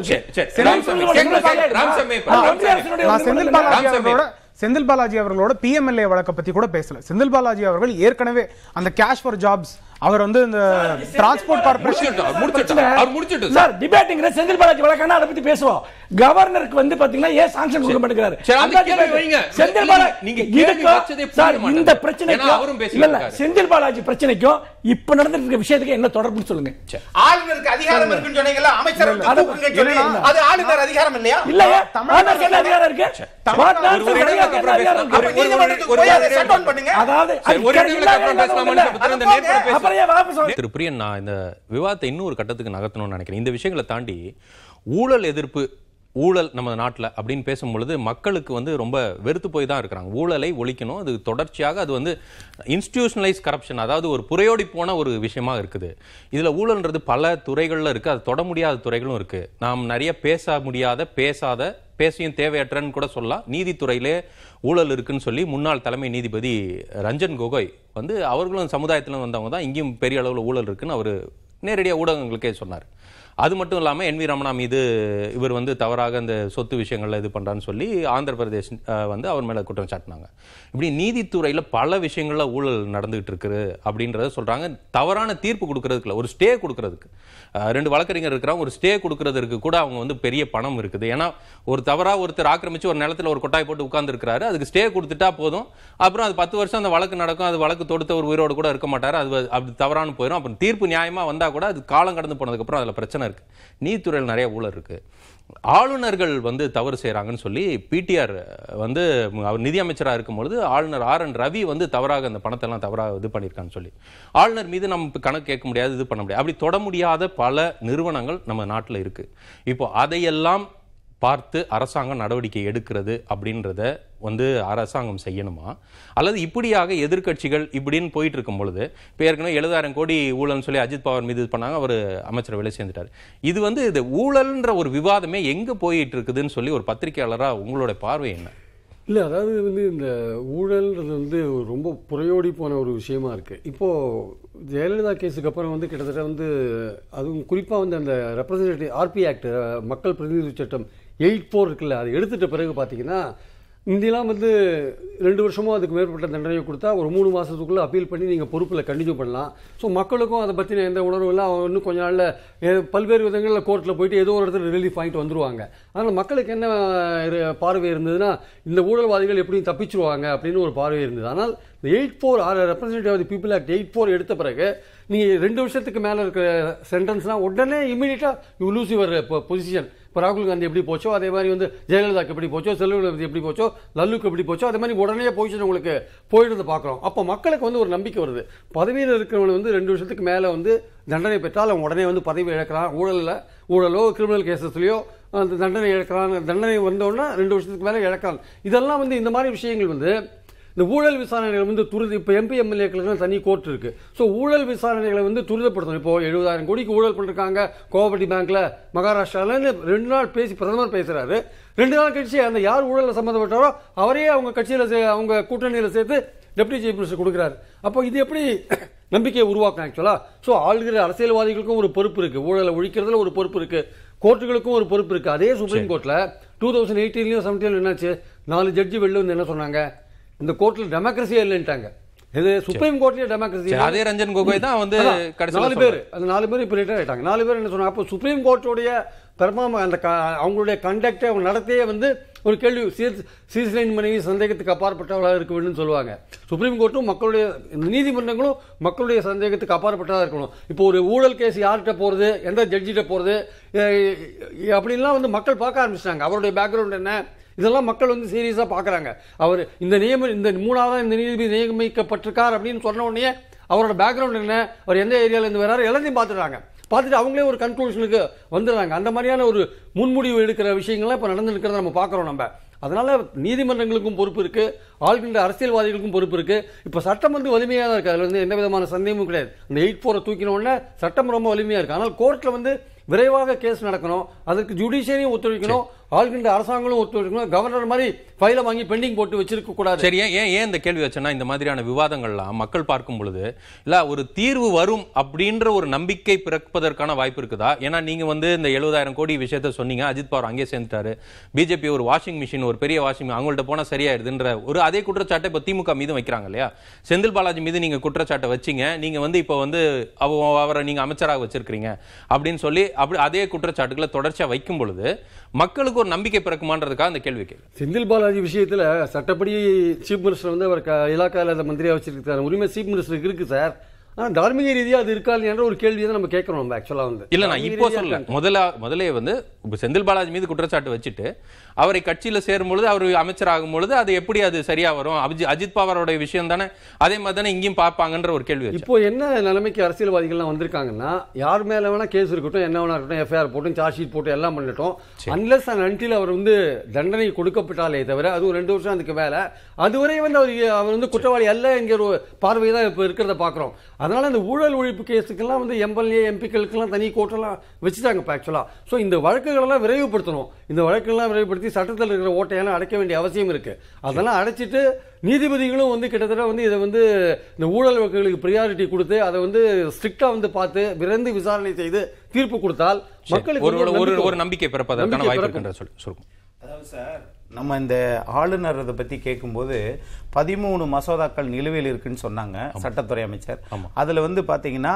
செந்தில் பாலாஜி அவர்களோட வழக்கை பத்தி கூட பேசல செந்தில் பாலாஜி அவர்கள் ஏற்கனவே அந்த கேஷ் ஃபார் ஜாப்ஸ் அவர் வந்து இந்த டிரான்ஸ்போர்ட் கார்பரேஷன் அவர் முடிச்சிட்டு சார் டிபேட்டிங் செந்தில் பாலாஜி வழக்கான அதை பத்தி பேசுவோம் கவர்னருக்கு வந்து பாத்தீங்கன்னா ஏன் சாங்ஷன் கொடுக்க மாட்டேங்கிறாரு செந்தில் பாலாஜி நீங்க இதுக்கு சார் இந்த பிரச்சனைக்கு அவரும் இல்ல செந்தில் பாலாஜி பிரச்சனைக்கும் இப்ப நடந்துட்டு இருக்க விஷயத்துக்கு என்ன தொடர்புன்னு சொல்லுங்க ஆளுநருக்கு அதிகாரம் இருக்குன்னு சொன்னீங்கல்ல அமைச்சர் அது ஆளுநர் அதிகாரம் இல்லையா இல்ல தமிழ்நாடு என்ன அதிகாரம் இருக்கு அதாவது திரு பிரியன் நான் இந்த விவாதத்தை இன்னொரு கட்டத்துக்கு நகர்த்தணும்னு நினைக்கிறேன் இந்த விஷயங்களை தாண்டி ஊழல் எதிர்ப்பு ஊழல் நம்ம நாட்டில் அப்படின்னு பேசும்பொழுது மக்களுக்கு வந்து ரொம்ப வெறுத்து போய் தான் இருக்கிறாங்க ஊழலை ஒழிக்கணும் அது தொடர்ச்சியாக அது வந்து இன்ஸ்டியூஷனலைஸ் கரப்ஷன் அதாவது ஒரு புறையோடி போன ஒரு விஷயமா இருக்குது இதில் ஊழல்ன்றது பல துறைகளில் இருக்குது அது தொட முடியாத துறைகளும் இருக்குது நாம் நிறைய பேச முடியாத பேசாத பேசியும் தேவையற்றன்னு கூட சொல்லலாம் நீதித்துறையிலே ஊழல் இருக்குன்னு சொல்லி முன்னாள் தலைமை நீதிபதி ரஞ்சன் கோகோய் வந்து அவர்களும் சமுதாயத்தில் வந்தவங்க தான் இங்கேயும் பெரிய அளவில் ஊழல் இருக்குன்னு அவர் நேரடியாக ஊடகங்களுக்கே சொன்னார் அது மட்டும் இல்லாமல் என் வி ரமணா மீது இவர் வந்து தவறாக அந்த சொத்து விஷயங்களில் இது பண்ணுறான்னு சொல்லி ஆந்திர பிரதேஷ் வந்து அவர் மேலே குற்றம் சாட்டினாங்க இப்படி நீதித்துறையில் பல விஷயங்களில் ஊழல் நடந்துகிட்டு இருக்குது அப்படின்றத சொல்கிறாங்க தவறான தீர்ப்பு கொடுக்கறதுக்குல ஒரு ஸ்டே கொடுக்கறதுக்கு ரெண்டு வழக்கறிஞர் இருக்கிறாங்க ஒரு ஸ்டே கொடுக்கறதுக்கு கூட அவங்க வந்து பெரிய பணம் இருக்குது ஏன்னா ஒரு தவறாக ஒருத்தர் ஆக்கிரமிச்சு ஒரு நிலத்தில் ஒரு கொட்டாய் போட்டு உட்காந்துருக்கிறாரு அதுக்கு ஸ்டே கொடுத்துட்டா போதும் அப்புறம் அது பத்து வருஷம் அந்த வழக்கு நடக்கும் அது வழக்கு தொடுத்த ஒரு உயிரோடு கூட இருக்க மாட்டார் அது அப்படி தவறானு போயிடும் அப்புறம் தீர்ப்பு நியாயமாக வந்தால் கூட அது காலம் கடந்து போனதுக்கப்புறம் அதில் பிரச்சனை இருக்குது நீதித்துறையில் நிறைய ஊழல் இருக்குது ஆளுநர்கள் வந்து தவறு செய்கிறாங்கன்னு சொல்லி பிடிஆர் வந்து அவர் நிதியமைச்சராக இருக்கும்பொழுது ஆளுநர் ஆர் என் ரவி வந்து தவறாக அந்த பணத்தெல்லாம் தவறாக இது பண்ணியிருக்கான்னு சொல்லி ஆளுநர் மீது நம்ம கணக்கு கேட்க முடியாது இது பண்ண முடியாது அப்படி தொட முடியாத பல நிறுவனங்கள் நம்ம நாட்டில் இருக்குது இப்போ அதையெல்லாம் பார்த்து அரசாங்கம் நடவடிக்கை எடுக்கிறது அப்படின்றத வந்து அரசாங்கம் செய்யணுமா அல்லது இப்படியாக எதிர்கட்சிகள் இப்படின்னு போயிட்டு இருக்கும் பொழுது இப்போ ஏற்கனவே எழுபதாயிரம் கோடி ஊழல்னு சொல்லி அஜித் பவார் மீது இது பண்ணாங்க அவர் அமைச்சர் வேலை சேர்ந்துட்டார் இது வந்து இது ஊழல்ன்ற ஒரு விவாதமே எங்கே போயிட்டு இருக்குதுன்னு சொல்லி ஒரு பத்திரிகையாளராக உங்களோட பார்வை என்ன இல்லை அதாவது வந்து இந்த ஊழல்ன்றது வந்து ரொம்ப புறையோடி போன ஒரு விஷயமா இருக்குது இப்போது ஜெயலலிதா கேஸுக்கு அப்புறம் வந்து கிட்டத்தட்ட வந்து அதுவும் குறிப்பாக வந்து அந்த ரெப்ரசன்டேட்டிவ் ஆர்பி ஆக்ட் மக்கள் பிரதிநிதி சட்டம் எயிட் ஃபோர் இருக்குல்ல அது எடுத்துகிட்ட பிறகு பார்த்தீங்கன்னா முந்திலாம் வந்து ரெண்டு வருஷமும் அதுக்கு மேற்பட்ட தண்டனையை கொடுத்தா ஒரு மூணு மாதத்துக்குள்ளே அப்பீல் பண்ணி நீங்கள் பொறுப்பில் கண்டினியூ பண்ணலாம் ஸோ மக்களுக்கும் அதை பற்றின எந்த உணர்வு இல்லை அவங்க இன்னும் கொஞ்ச நாளில் பல்வேறு விதங்களில் கோர்ட்டில் போயிட்டு ஏதோ ஒரு இடத்துல ரிலீஃப் வாங்கிட்டு வந்துருவாங்க அதனால் மக்களுக்கு என்ன பார்வை இருந்ததுன்னா இந்த ஊழல்வாதிகள் எப்படியும் தப்பிச்சுருவாங்க அப்படின்னு ஒரு பார்வை இருந்தது ஆனால் இந்த eight four R representative of the people act eight four எடுத்த பிறகு நீங்கள் ரெண்டு வருஷத்துக்கு மேலே இருக்கிற சென்டென்ஸ்னால் உடனே இமீடியட்டாக யூ லூஸ் யுவர் பொசிஷன் இப்போ ராகுல் காந்தி எப்படி போச்சோ அதே மாதிரி வந்து ஜெயலலிதாக்கு எப்படி போச்சோ செல்வகுமாரி எப்படி போச்சோ லல்லுக்கு எப்படி போச்சோ அதே மாதிரி உடனே பொசிஷன் உங்களுக்கு வந்து பார்க்குறோம் அப்போ மக்களுக்கு வந்து ஒரு நம்பிக்கை வருது பதவியில் இருக்கிறவங்க வந்து ரெண்டு வருஷத்துக்கு மேலே வந்து தண்டனை பெற்றால் அவன் உடனே வந்து பதவி இழக்கிறான் ஊழலில் ஊழலோ கிரிமினல் கேசஸ்லையோ அந்த தண்டனை இழக்கிறான் தண்டனை வந்தோன்னா ரெண்டு வருஷத்துக்கு மேலே இழக்கிறான் இதெல்லாம் வந்து இந்த மாதிரி விஷயங்கள் வந்து இந்த ஊழல் விசாரணைகள் வந்து துரித இப்போ எம்பி எம்எல்ஏக்களுக்கு தனி கோர்ட் இருக்குது ஸோ ஊழல் விசாரணைகளை வந்து துரிதப்படுத்தணும் இப்போ எழுபதாயிரம் கோடிக்கு ஊழல் பண்ணிருக்காங்க கோவப்பட்டி பேங்க்கில் மகாராஷ்டிராவில் ரெண்டு நாள் பேசி பிரதமர் பேசுகிறாரு ரெண்டு நாள் கழிச்சு அந்த யார் ஊழலில் சம்மந்தப்பட்டாரோ அவரே அவங்க கட்சியில் அவங்க கூட்டணியில் சேர்த்து டெப்டி சீஃப் மினிஸ்டர் கொடுக்குறாரு அப்போ இது எப்படி நம்பிக்கையை உருவாக்கும் ஆக்சுவலாக ஸோ ஆளுகிற அரசியல்வாதிகளுக்கும் ஒரு பொறுப்பு இருக்குது ஊழலை ஒழிக்கிறதுல ஒரு பொறுப்பு இருக்குது கோர்ட்டுகளுக்கும் ஒரு பொறுப்பு இருக்குது அதே சுப்ரீம் கோர்ட்டில் டூ தௌசண்ட் எயிட்டீன்லேயும் செவன்டீன்லையும் என்னாச்சு நாலு ஜட்ஜி வெளில வந்து என்ன சொன்னாங்க இந்த கோர்ட்டில் டெமோக்ரஸியே இல்லைன்னுட்டாங்க இது சுப்ரீம் கோர்ட்லயே டெமோக்ரஸி அதே ரஞ்சன் கோகோய் தான் வந்து கடைசி நாலு பேர் அந்த நாலு பேர் இப்ப ரிட்டையர் ஆயிட்டாங்க நாலு பேர் என்ன சொன்னாங்க அப்போ சுப்ரீம் கோர்ட்டுடைய பெருமா அந்த அவங்களுடைய கண்டக்ட் அவங்க நடத்தையே வந்து ஒரு கேள்வி சீசலின் மனைவி சந்தேகத்துக்கு அப்பாற்பட்டவர்களாக இருக்க வேண்டும் சொல்லுவாங்க சுப்ரீம் கோர்ட்டும் மக்களுடைய நீதிமன்றங்களும் மக்களுடைய சந்தேகத்துக்கு அப்பாற்பட்டதாக இருக்கணும் இப்போ ஒரு ஊழல் கேஸ் யார்கிட்ட போகிறது எந்த ஜட்ஜிட்ட போகிறது அப்படின்லாம் வந்து மக்கள் பார்க்க ஆரம்பிச்சிட்டாங்க அவருடைய பேக்ரவுண்ட் என்ன இதெல்லாம் மக்கள் வந்து சீரியஸாக பார்க்குறாங்க அவர் இந்த நியம இந்த மூணாவதாக இந்த நீதிபதி நியமிக்கப்பட்டிருக்கார் அப்படின்னு சொன்ன உடனே அவரோட பேக்ரவுண்ட் என்ன அவர் எந்த ஏரியாவிலேருந்து வர்றாரு எல்லாத்தையும் பார்த்துட்றாங்க பார்த்துட்டு அவங்களே ஒரு கன்க்ளூஷனுக்கு வந்துடுறாங்க அந்த மாதிரியான ஒரு முன்முடிவு எடுக்கிற விஷயங்கள்லாம் இப்போ நடந்துருக்கிறத நம்ம பார்க்குறோம் நம்ம அதனால் நீதிமன்றங்களுக்கும் பொறுப்பு இருக்குது ஆள்கின்ற அரசியல்வாதிகளுக்கும் பொறுப்பு இருக்குது இப்போ சட்டம் வந்து வலிமையாக தான் இருக்குது அதில் வந்து எந்த விதமான சந்தேகமும் கிடையாது அந்த எயிட் ஃபோரை தூக்கினோடனே சட்டம் ரொம்ப வலிமையாக இருக்குது ஆனால் கோர்ட்டில் வந்து விரைவாக கேஸ் நடக்கணும் அதற்கு ஜுடிஷியரியும் ஒத்துழைக்கணும் ஆள்கின்ற அரசாங்கங்களும் ஒத்துழைக்கணும் கவர்னர் மாதிரி ஃபைலை வாங்கி பெண்டிங் போட்டு வச்சிருக்க கூடாது சரி ஏன் ஏன் இந்த கேள்வி வச்சேன்னா இந்த மாதிரியான விவாதங்கள்லாம் மக்கள் பார்க்கும் பொழுது இல்லை ஒரு தீர்வு வரும் அப்படின்ற ஒரு நம்பிக்கை பிறப்பதற்கான வாய்ப்பு இருக்குதா ஏன்னா நீங்கள் வந்து இந்த எழுபதாயிரம் கோடி விஷயத்த சொன்னீங்க அஜித் பவர் அங்கே சேர்ந்துட்டாரு பிஜேபி ஒரு வாஷிங் மிஷின் ஒரு பெரிய வாஷிங் அவங்கள்ட்ட போனால் சரியாயிடுதுன்ற ஒரு அதே குற்றச்சாட்டை இப்போ திமுக மீது வைக்கிறாங்க இல்லையா செந்தில் பாலாஜி மீது நீங்கள் குற்றச்சாட்டை வச்சிங்க நீங்கள் வந்து இப்போ வந்து அவரை நீங்கள் அமைச்சராக வச்சிருக்கிறீங்க அப்படின்னு சொல்லி அப்படி அதே குற்றச்சாட்டுகளை தொடர்ச்சியாக வைக்கும் பொழுது மக்களுக்கு மக்களுக்கு ஒரு நம்பிக்கை பிறக்குமான்றதுக்காக அந்த கேள்வி கேள்வி செந்தில் பாலாஜி விஷயத்தில் சட்டப்படி சீஃப் மினிஸ்டர் வந்து அவர் இலாக்காவில் அந்த மந்திரியாக உரிமை சீஃப் மினிஸ்டருக்கு இருக்கு சார் ஆனால் தார்மீக ரீதியாக அது இருக்கா இல்லையான்ற ஒரு கேள்வி தான் நம்ம கேட்குறோம் நம்ம ஆக்சுவலாக வந்து இல்லை நான் இப்போ சொல்ல முதல்ல முதலே வந்து இப்போ செந்தில் பாலாஜி மீது குற்றச்சாட்டு வச்சுட்டு அவரை கட்சியில் சேரும்பொழுது அவர் அமைச்சராகும் பொழுது அது எப்படி அது சரியாக வரும் அபிஜி அஜித் பவாரோட விஷயம் தானே அதே மாதிரி தானே இங்கேயும் பார்ப்பாங்கன்ற ஒரு கேள்வி இப்போ என்ன நிலைமைக்கு அரசியல்வாதிகள்லாம் வந்திருக்காங்கன்னா யார் மேலே வேணால் கேஸ் இருக்கட்டும் என்ன வேணா இருக்கட்டும் எஃப்ஐஆர் போட்டும் சார்ஜ் ஷீட் போட்டு எல்லாம் பண்ணிட்டோம் அன்லஸ் அண்ட் அன்டில் அவர் வந்து தண்டனை கொடுக்கப்பட்டாலே தவிர அதுவும் ரெண்டு வருஷம் அதுக்கு வேலை அதுவரை வந்து அவர் அவர் வந்து குற்றவாளி அல்ல என்கிற ஒரு பார்வை தான் இப்போ இருக்கிறத பார்க்குறோம் அதனால் அந்த ஊழல் ஒழிப்பு கேஸுக்கெல்லாம் வந்து எம்எல்ஏ எம்பிக்களுக்கெல்லாம் தனி கோட்டெல்லாம் வச்சுட்டாங்க இப்போ ஆக்சுவலாக ஸோ இந்த வழக்குகளெல்லாம் விரைவுபடுத்தணும் இந்த வழக்குகள்லாம் விரைவுபடுத்தி சட்டத்தில் இருக்கிற ஓட்டையெல்லாம் அடைக்க வேண்டிய அவசியம் இருக்குது அதெல்லாம் அடைச்சிட்டு நீதிபதிகளும் வந்து கிட்டத்தட்ட வந்து இதை வந்து இந்த ஊழல் வழக்குகளுக்கு ப்ரியாரிட்டி கொடுத்து அதை வந்து ஸ்ட்ரிக்டாக வந்து பார்த்து விரைந்து விசாரணை செய்து தீர்ப்பு கொடுத்தால் மக்களுக்கு ஒரு நம்பிக்கை பிறப்பதற்கான வாய்ப்பு சொல்லுங்க அதாவது சார் நம்ம இந்த ஆளுநர் இதை பற்றி கேட்கும்போது பதிமூணு மசோதாக்கள் நிலுவையில் இருக்குன்னு சொன்னாங்க சட்டத்துறை அமைச்சர் அதில் வந்து பாத்தீங்கன்னா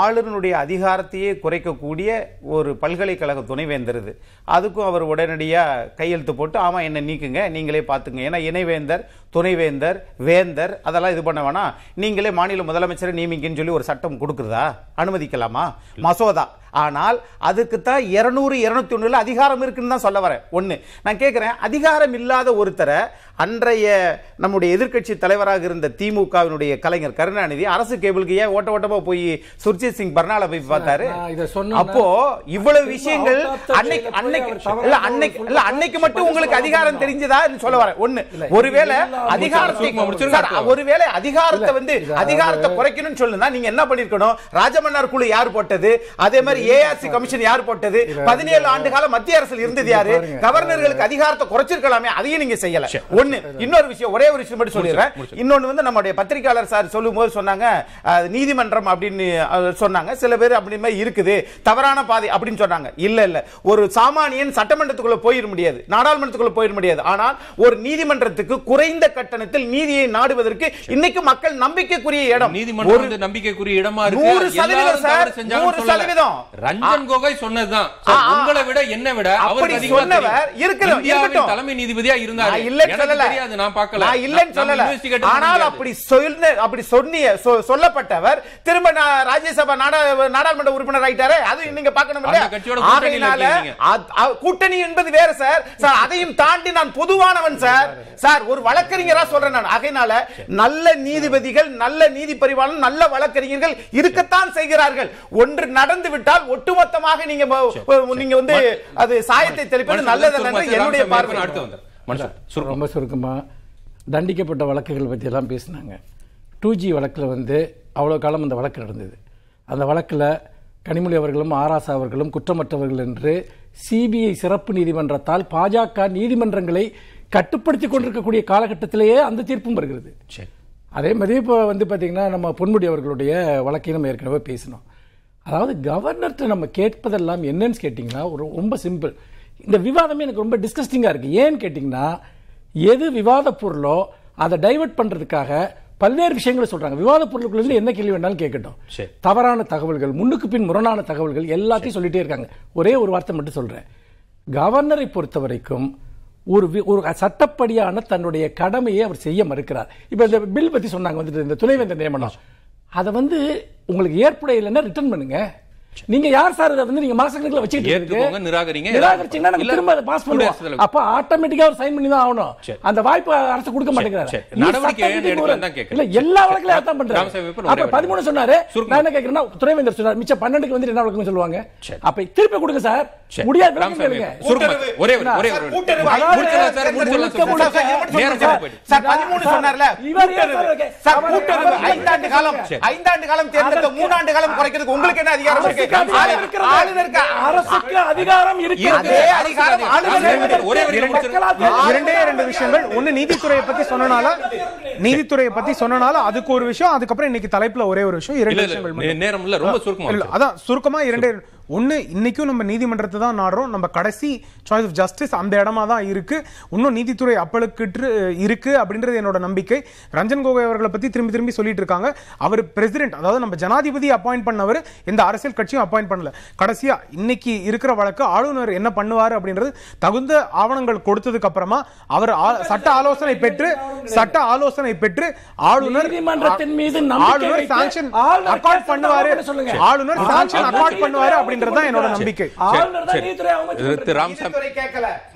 ஆளுநருடைய அதிகாரத்தையே குறைக்கக்கூடிய ஒரு பல்கலைக்கழக துணைவேந்தருது அதுக்கும் அவர் உடனடியாக கையெழுத்து போட்டு ஆமாம் என்னை நீக்குங்க நீங்களே பாத்துங்க ஏன்னா இணைவேந்தர் துணைவேந்தர் வேந்தர் அதெல்லாம் இது பண்ண வேணாம் நீங்களே மாநில முதலமைச்சரை நியமிக்கன்னு சொல்லி ஒரு சட்டம் கொடுக்குறதா அனுமதிக்கலாமா மசோதா ஆனால் அதுக்கு தான் இருநூத்தி இரநூத்தி அதிகாரம் இருக்குன்னு தான் சொல்ல வரேன் ஒன்று நான் கேட்குறேன் அதிகாரம் இல்லாத ஒருத்தரை அன்றைய நம்முடைய எதிர்கட்சி தலைவராக இருந்த திமுகவினுடைய கலைஞர் கருணாநிதி அரசு கேபிளுக்கு ஏன் ஓட்ட ஓட்டமாக போய் சுர்ஜித் சிங் பர்னால போய் பார்த்தாரு அப்போ இவ்வளவு விஷயங்கள் அன்னைக்கு அன்னைக்கு இல்ல அன்னைக்கு இல்ல அன்னைக்கு மட்டும் உங்களுக்கு அதிகாரம் தெரிஞ்சதா சொல்ல வரேன் ஒன்னு ஒருவேளை அதிகாரத்தை ஒருவேளை அதிகாரத்தை வந்து அதிகாரத்தை குறைக்கணும்னு சொல்லுனா நீங்க என்ன பண்ணிருக்கணும் ராஜமன்னார் குழு யார் போட்டது அதே மாதிரி ஏஆர்சி கமிஷன் யார் போட்டது பதினேழு ஆண்டு கால மத்திய அரசில் இருந்தது யாரு கவர்னர்களுக்கு அதிகாரத்தை குறைச்சிருக்கலாமே அதையும் நீங்க செய்யல ஒண்ணு இன்னொரு விஷயம் ஒரே ஒரு விஷயம் மட்டும் சொல்லிடுறேன் இன்னொன்னு வந்து பத்திரிகையாளர் சார் சொல்லும் போது சொன்னாங்க நீதிமன்றம் அப்படின்னு சொன்னாங்க சில பேர் அப்படின்னு இருக்குது தவறான பாதை அப்படின்னு சொன்னாங்க இல்ல இல்ல ஒரு சாமானியன் சட்டமன்றத்துக்குள்ள போயிட முடியாது நாடாளுமன்றத்துக்குள்ள போயிட முடியாது ஆனால் ஒரு நீதிமன்றத்துக்கு குறைந்த கட்டணத்தில் நீதியை நாடுவதற்கு இன்னைக்கு மக்கள் நம்பிக்கைக்குரிய இடம் நீதிமன்றம் நம்பிக்கைக்குரிய இடமா இருக்கு நூறு சதவீதம் ரஞ்சன் சொன்னதுதான் உங்களை விட என்ன விட அவர் சொன்னவர் தலைமை நீதிபதியா இல்ல சொல்லல நான் பார்க்கல சொல்லல ஆனால் அப்படி அப்படி சொன்னிய சொல்லப்பட்டவர் திரும்ப ராஜ்யசபா நாடாளுமன்ற உறுப்பினர் ஆயிட்டாரு அது நீங்க பார்க்கணும் இல்லையா கூட்டணி என்பது வேற சார் சார் அதையும் தாண்டி நான் பொதுவானவன் சார் சார் ஒரு வழக்கறி வழக்கறிஞரா சொல்றேன் நான் அகைனால நல்ல நீதிபதிகள் நல்ல நீதி பரிவாளன் நல்ல வழக்கறிஞர்கள் இருக்கத்தான் செய்கிறார்கள் ஒன்று நடந்து விட்டால் ஒட்டுமொத்தமாக நீங்க நீங்க வந்து அது சாயத்தை தெளிப்பது நல்லது என்னுடைய பார்வை அடுத்து வந்து ரொம்ப சுருக்கமா தண்டிக்கப்பட்ட வழக்குகள் பற்றியெல்லாம் பேசினாங்க டூ ஜி வழக்கில் வந்து அவ்வளோ காலம் அந்த வழக்கு நடந்தது அந்த வழக்கில் கனிமொழி அவர்களும் ஆராசா அவர்களும் குற்றமற்றவர்கள் என்று சிபிஐ சிறப்பு நீதிமன்றத்தால் பாஜக நீதிமன்றங்களை கட்டுப்படுத்தி கொண்டிருக்கக்கூடிய காலகட்டத்திலேயே அந்த தீர்ப்பும் வருகிறது அதே மாதிரி இப்போ வந்து பார்த்திங்கன்னா நம்ம பொன்முடி அவர்களுடைய வழக்கை நம்ம ஏற்கனவே பேசினோம் அதாவது கவர்னர்கிட்ட நம்ம கேட்பதெல்லாம் என்னன்னு கேட்டிங்கன்னா ஒரு ரொம்ப சிம்பிள் இந்த விவாதமே எனக்கு ரொம்ப டிஸ்கஸ்டிங்காக இருக்குது ஏன்னு கேட்டிங்கன்னா எது விவாத பொருளோ அதை டைவெர்ட் பண்ணுறதுக்காக பல்வேறு விஷயங்களை சொல்கிறாங்க விவாத பொருளுக்குள்ள என்ன கேள்வி வேணாலும் கேட்கட்டும் தவறான தகவல்கள் முன்னுக்கு பின் முரணான தகவல்கள் எல்லாத்தையும் சொல்லிகிட்டே இருக்காங்க ஒரே ஒரு வார்த்தை மட்டும் சொல்கிறேன் கவர்னரை பொறுத்த வரைக்கும் ஒரு ஒரு சட்டப்படியான தன்னுடைய கடமையை அவர் செய்ய மறுக்கிறார் இப்போ இந்த பில் பற்றி சொன்னாங்க வந்துட்டு இந்த துணைவேந்தர் நியமனம் அதை வந்து உங்களுக்கு ஏற்புடையில் ரிட்டர்ன் பண்ணுங்கள் நீங்க யார் சார் அதை வந்து நீங்க மாசக்கணக்கில் வச்சுக்கிட்டு இருக்கு நிராகரிங்க நிராகரிச்சீங்கன்னா நம்ம திரும்ப அதை பாஸ் பண்ணுவோம் அப்ப ஆட்டோமேட்டிக்கா ஒரு சைன் பண்ணி தான் ஆகணும் அந்த வாய்ப்பு அரசு கொடுக்க மாட்டேங்கிறாரு இல்ல எல்லா வழக்கிலும் அதான் பண்றேன் அப்ப பதிமூணு சொன்னாரு நான் என்ன கேக்குறேன் துணைவேந்தர் சொன்னார் மிச்சம் பன்னெண்டுக்கு வந்து என்ன வழக்கம் சொல்லுவாங்க அப்ப திருப்பி கொடுங்க சார் முடியாது ஒரே ஒரே ஐந்தாண்டு காலம் ஐந்தாண்டு காலம் தேர்ந்தெடுத்த மூணாண்டு காலம் குறைக்கிறதுக்கு உங்களுக்கு என்ன அதிகாரம் இருக்கு இரண்டே ரெண்டு விஷயங்கள் ஒண்ணு நீதித்துறையை பத்தி சொன்னனால நீதித்துறையை பத்தி சொன்னனால அதுக்கு ஒரு விஷயம் அதுக்கப்புறம் இன்னைக்கு தலைப்புல ஒரே ஒரு விஷயம் இரண்டு விஷயங்கள் அதான் சுருக்கமா இரண்டே ஒன்று இன்றைக்கும் நம்ம நீதிமன்றத்தை தான் நாடுறோம் நம்ம கடைசி சாய்ஸ் ஆஃப் ஜஸ்டிஸ் அந்த இடமா தான் இருக்குது இன்னும் நீதித்துறை அப்பளுக்கிட்டு இருக்குது அப்படின்றது என்னோட நம்பிக்கை ரஞ்சன் கோகோய் அவர்களை பற்றி திரும்பி திரும்பி சொல்லிட்டு இருக்காங்க அவர் பிரசிடென்ட் அதாவது நம்ம ஜனாதிபதி அப்பாயிண்ட் பண்ணவர் எந்த அரசியல் கட்சியும் அப்பாயிண்ட் பண்ணல கடைசியாக இன்னைக்கு இருக்கிற வழக்கு ஆளுநர் என்ன பண்ணுவார் அப்படின்றது தகுந்த ஆவணங்கள் கொடுத்ததுக்கு அப்புறமா அவர் சட்ட ஆலோசனை பெற்று சட்ட ஆலோசனை பெற்று ஆளுநர் ஆளுநர் சாங்ஷன் அக்கார்ட் பண்ணுவாரு ஆளுநர் சாங்ஷன் அக்கார்ட் பண்ணுவாரு அப்படின்னு என்னோட நம்பிக்கை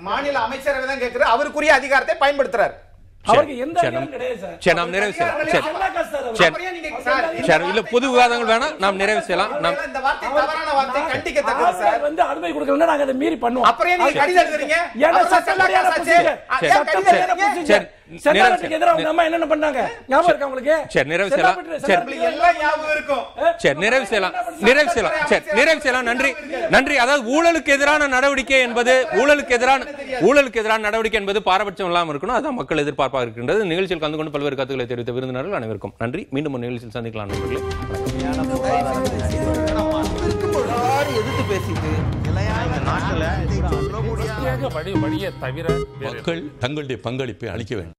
மாநில அமைச்சரவை தான் அவருக்குரிய அதிகாரத்தை பயன்படுத்துறாரு நாம் நிறைவு செய்யலாம் சரி புது விவாதங்கள் வேணாம் நாம் நிறைவு செய்யலாம் நாங்க மீறி பண்ணுவோம் கடிதம் பண்ணாங்க சரி நிறைவு செய்யலாம் சரி சரி நிறைவு செய்யலாம் நிறைவு செய்யலாம் சரி நிறைவு செய்யலாம் நன்றி நன்றி அதாவது ஊழலுக்கு எதிரான நடவடிக்கை என்பது ஊழலுக்கு எதிரான ஊழலுக்கு எதிரான நடவடிக்கை என்பது பாரபட்சம் இல்லாமல் இருக்கணும் மக்கள் எதிர்பார்ப்பாங்க சிறப்பாக இருக்கின்றது நிகழ்ச்சியில் கலந்து கொண்டு பல்வேறு கருத்துக்களை தெரிவித்த விருந்தினர்கள் அனைவருக்கும் நன்றி மீண்டும் ஒரு நிகழ்ச்சியில் சந்திக்கலாம் நண்பர்களே எதிர்த்து பேசிட்டு தவிர மக்கள் தங்களுடைய பங்களிப்பை அளிக்க வேண்டும்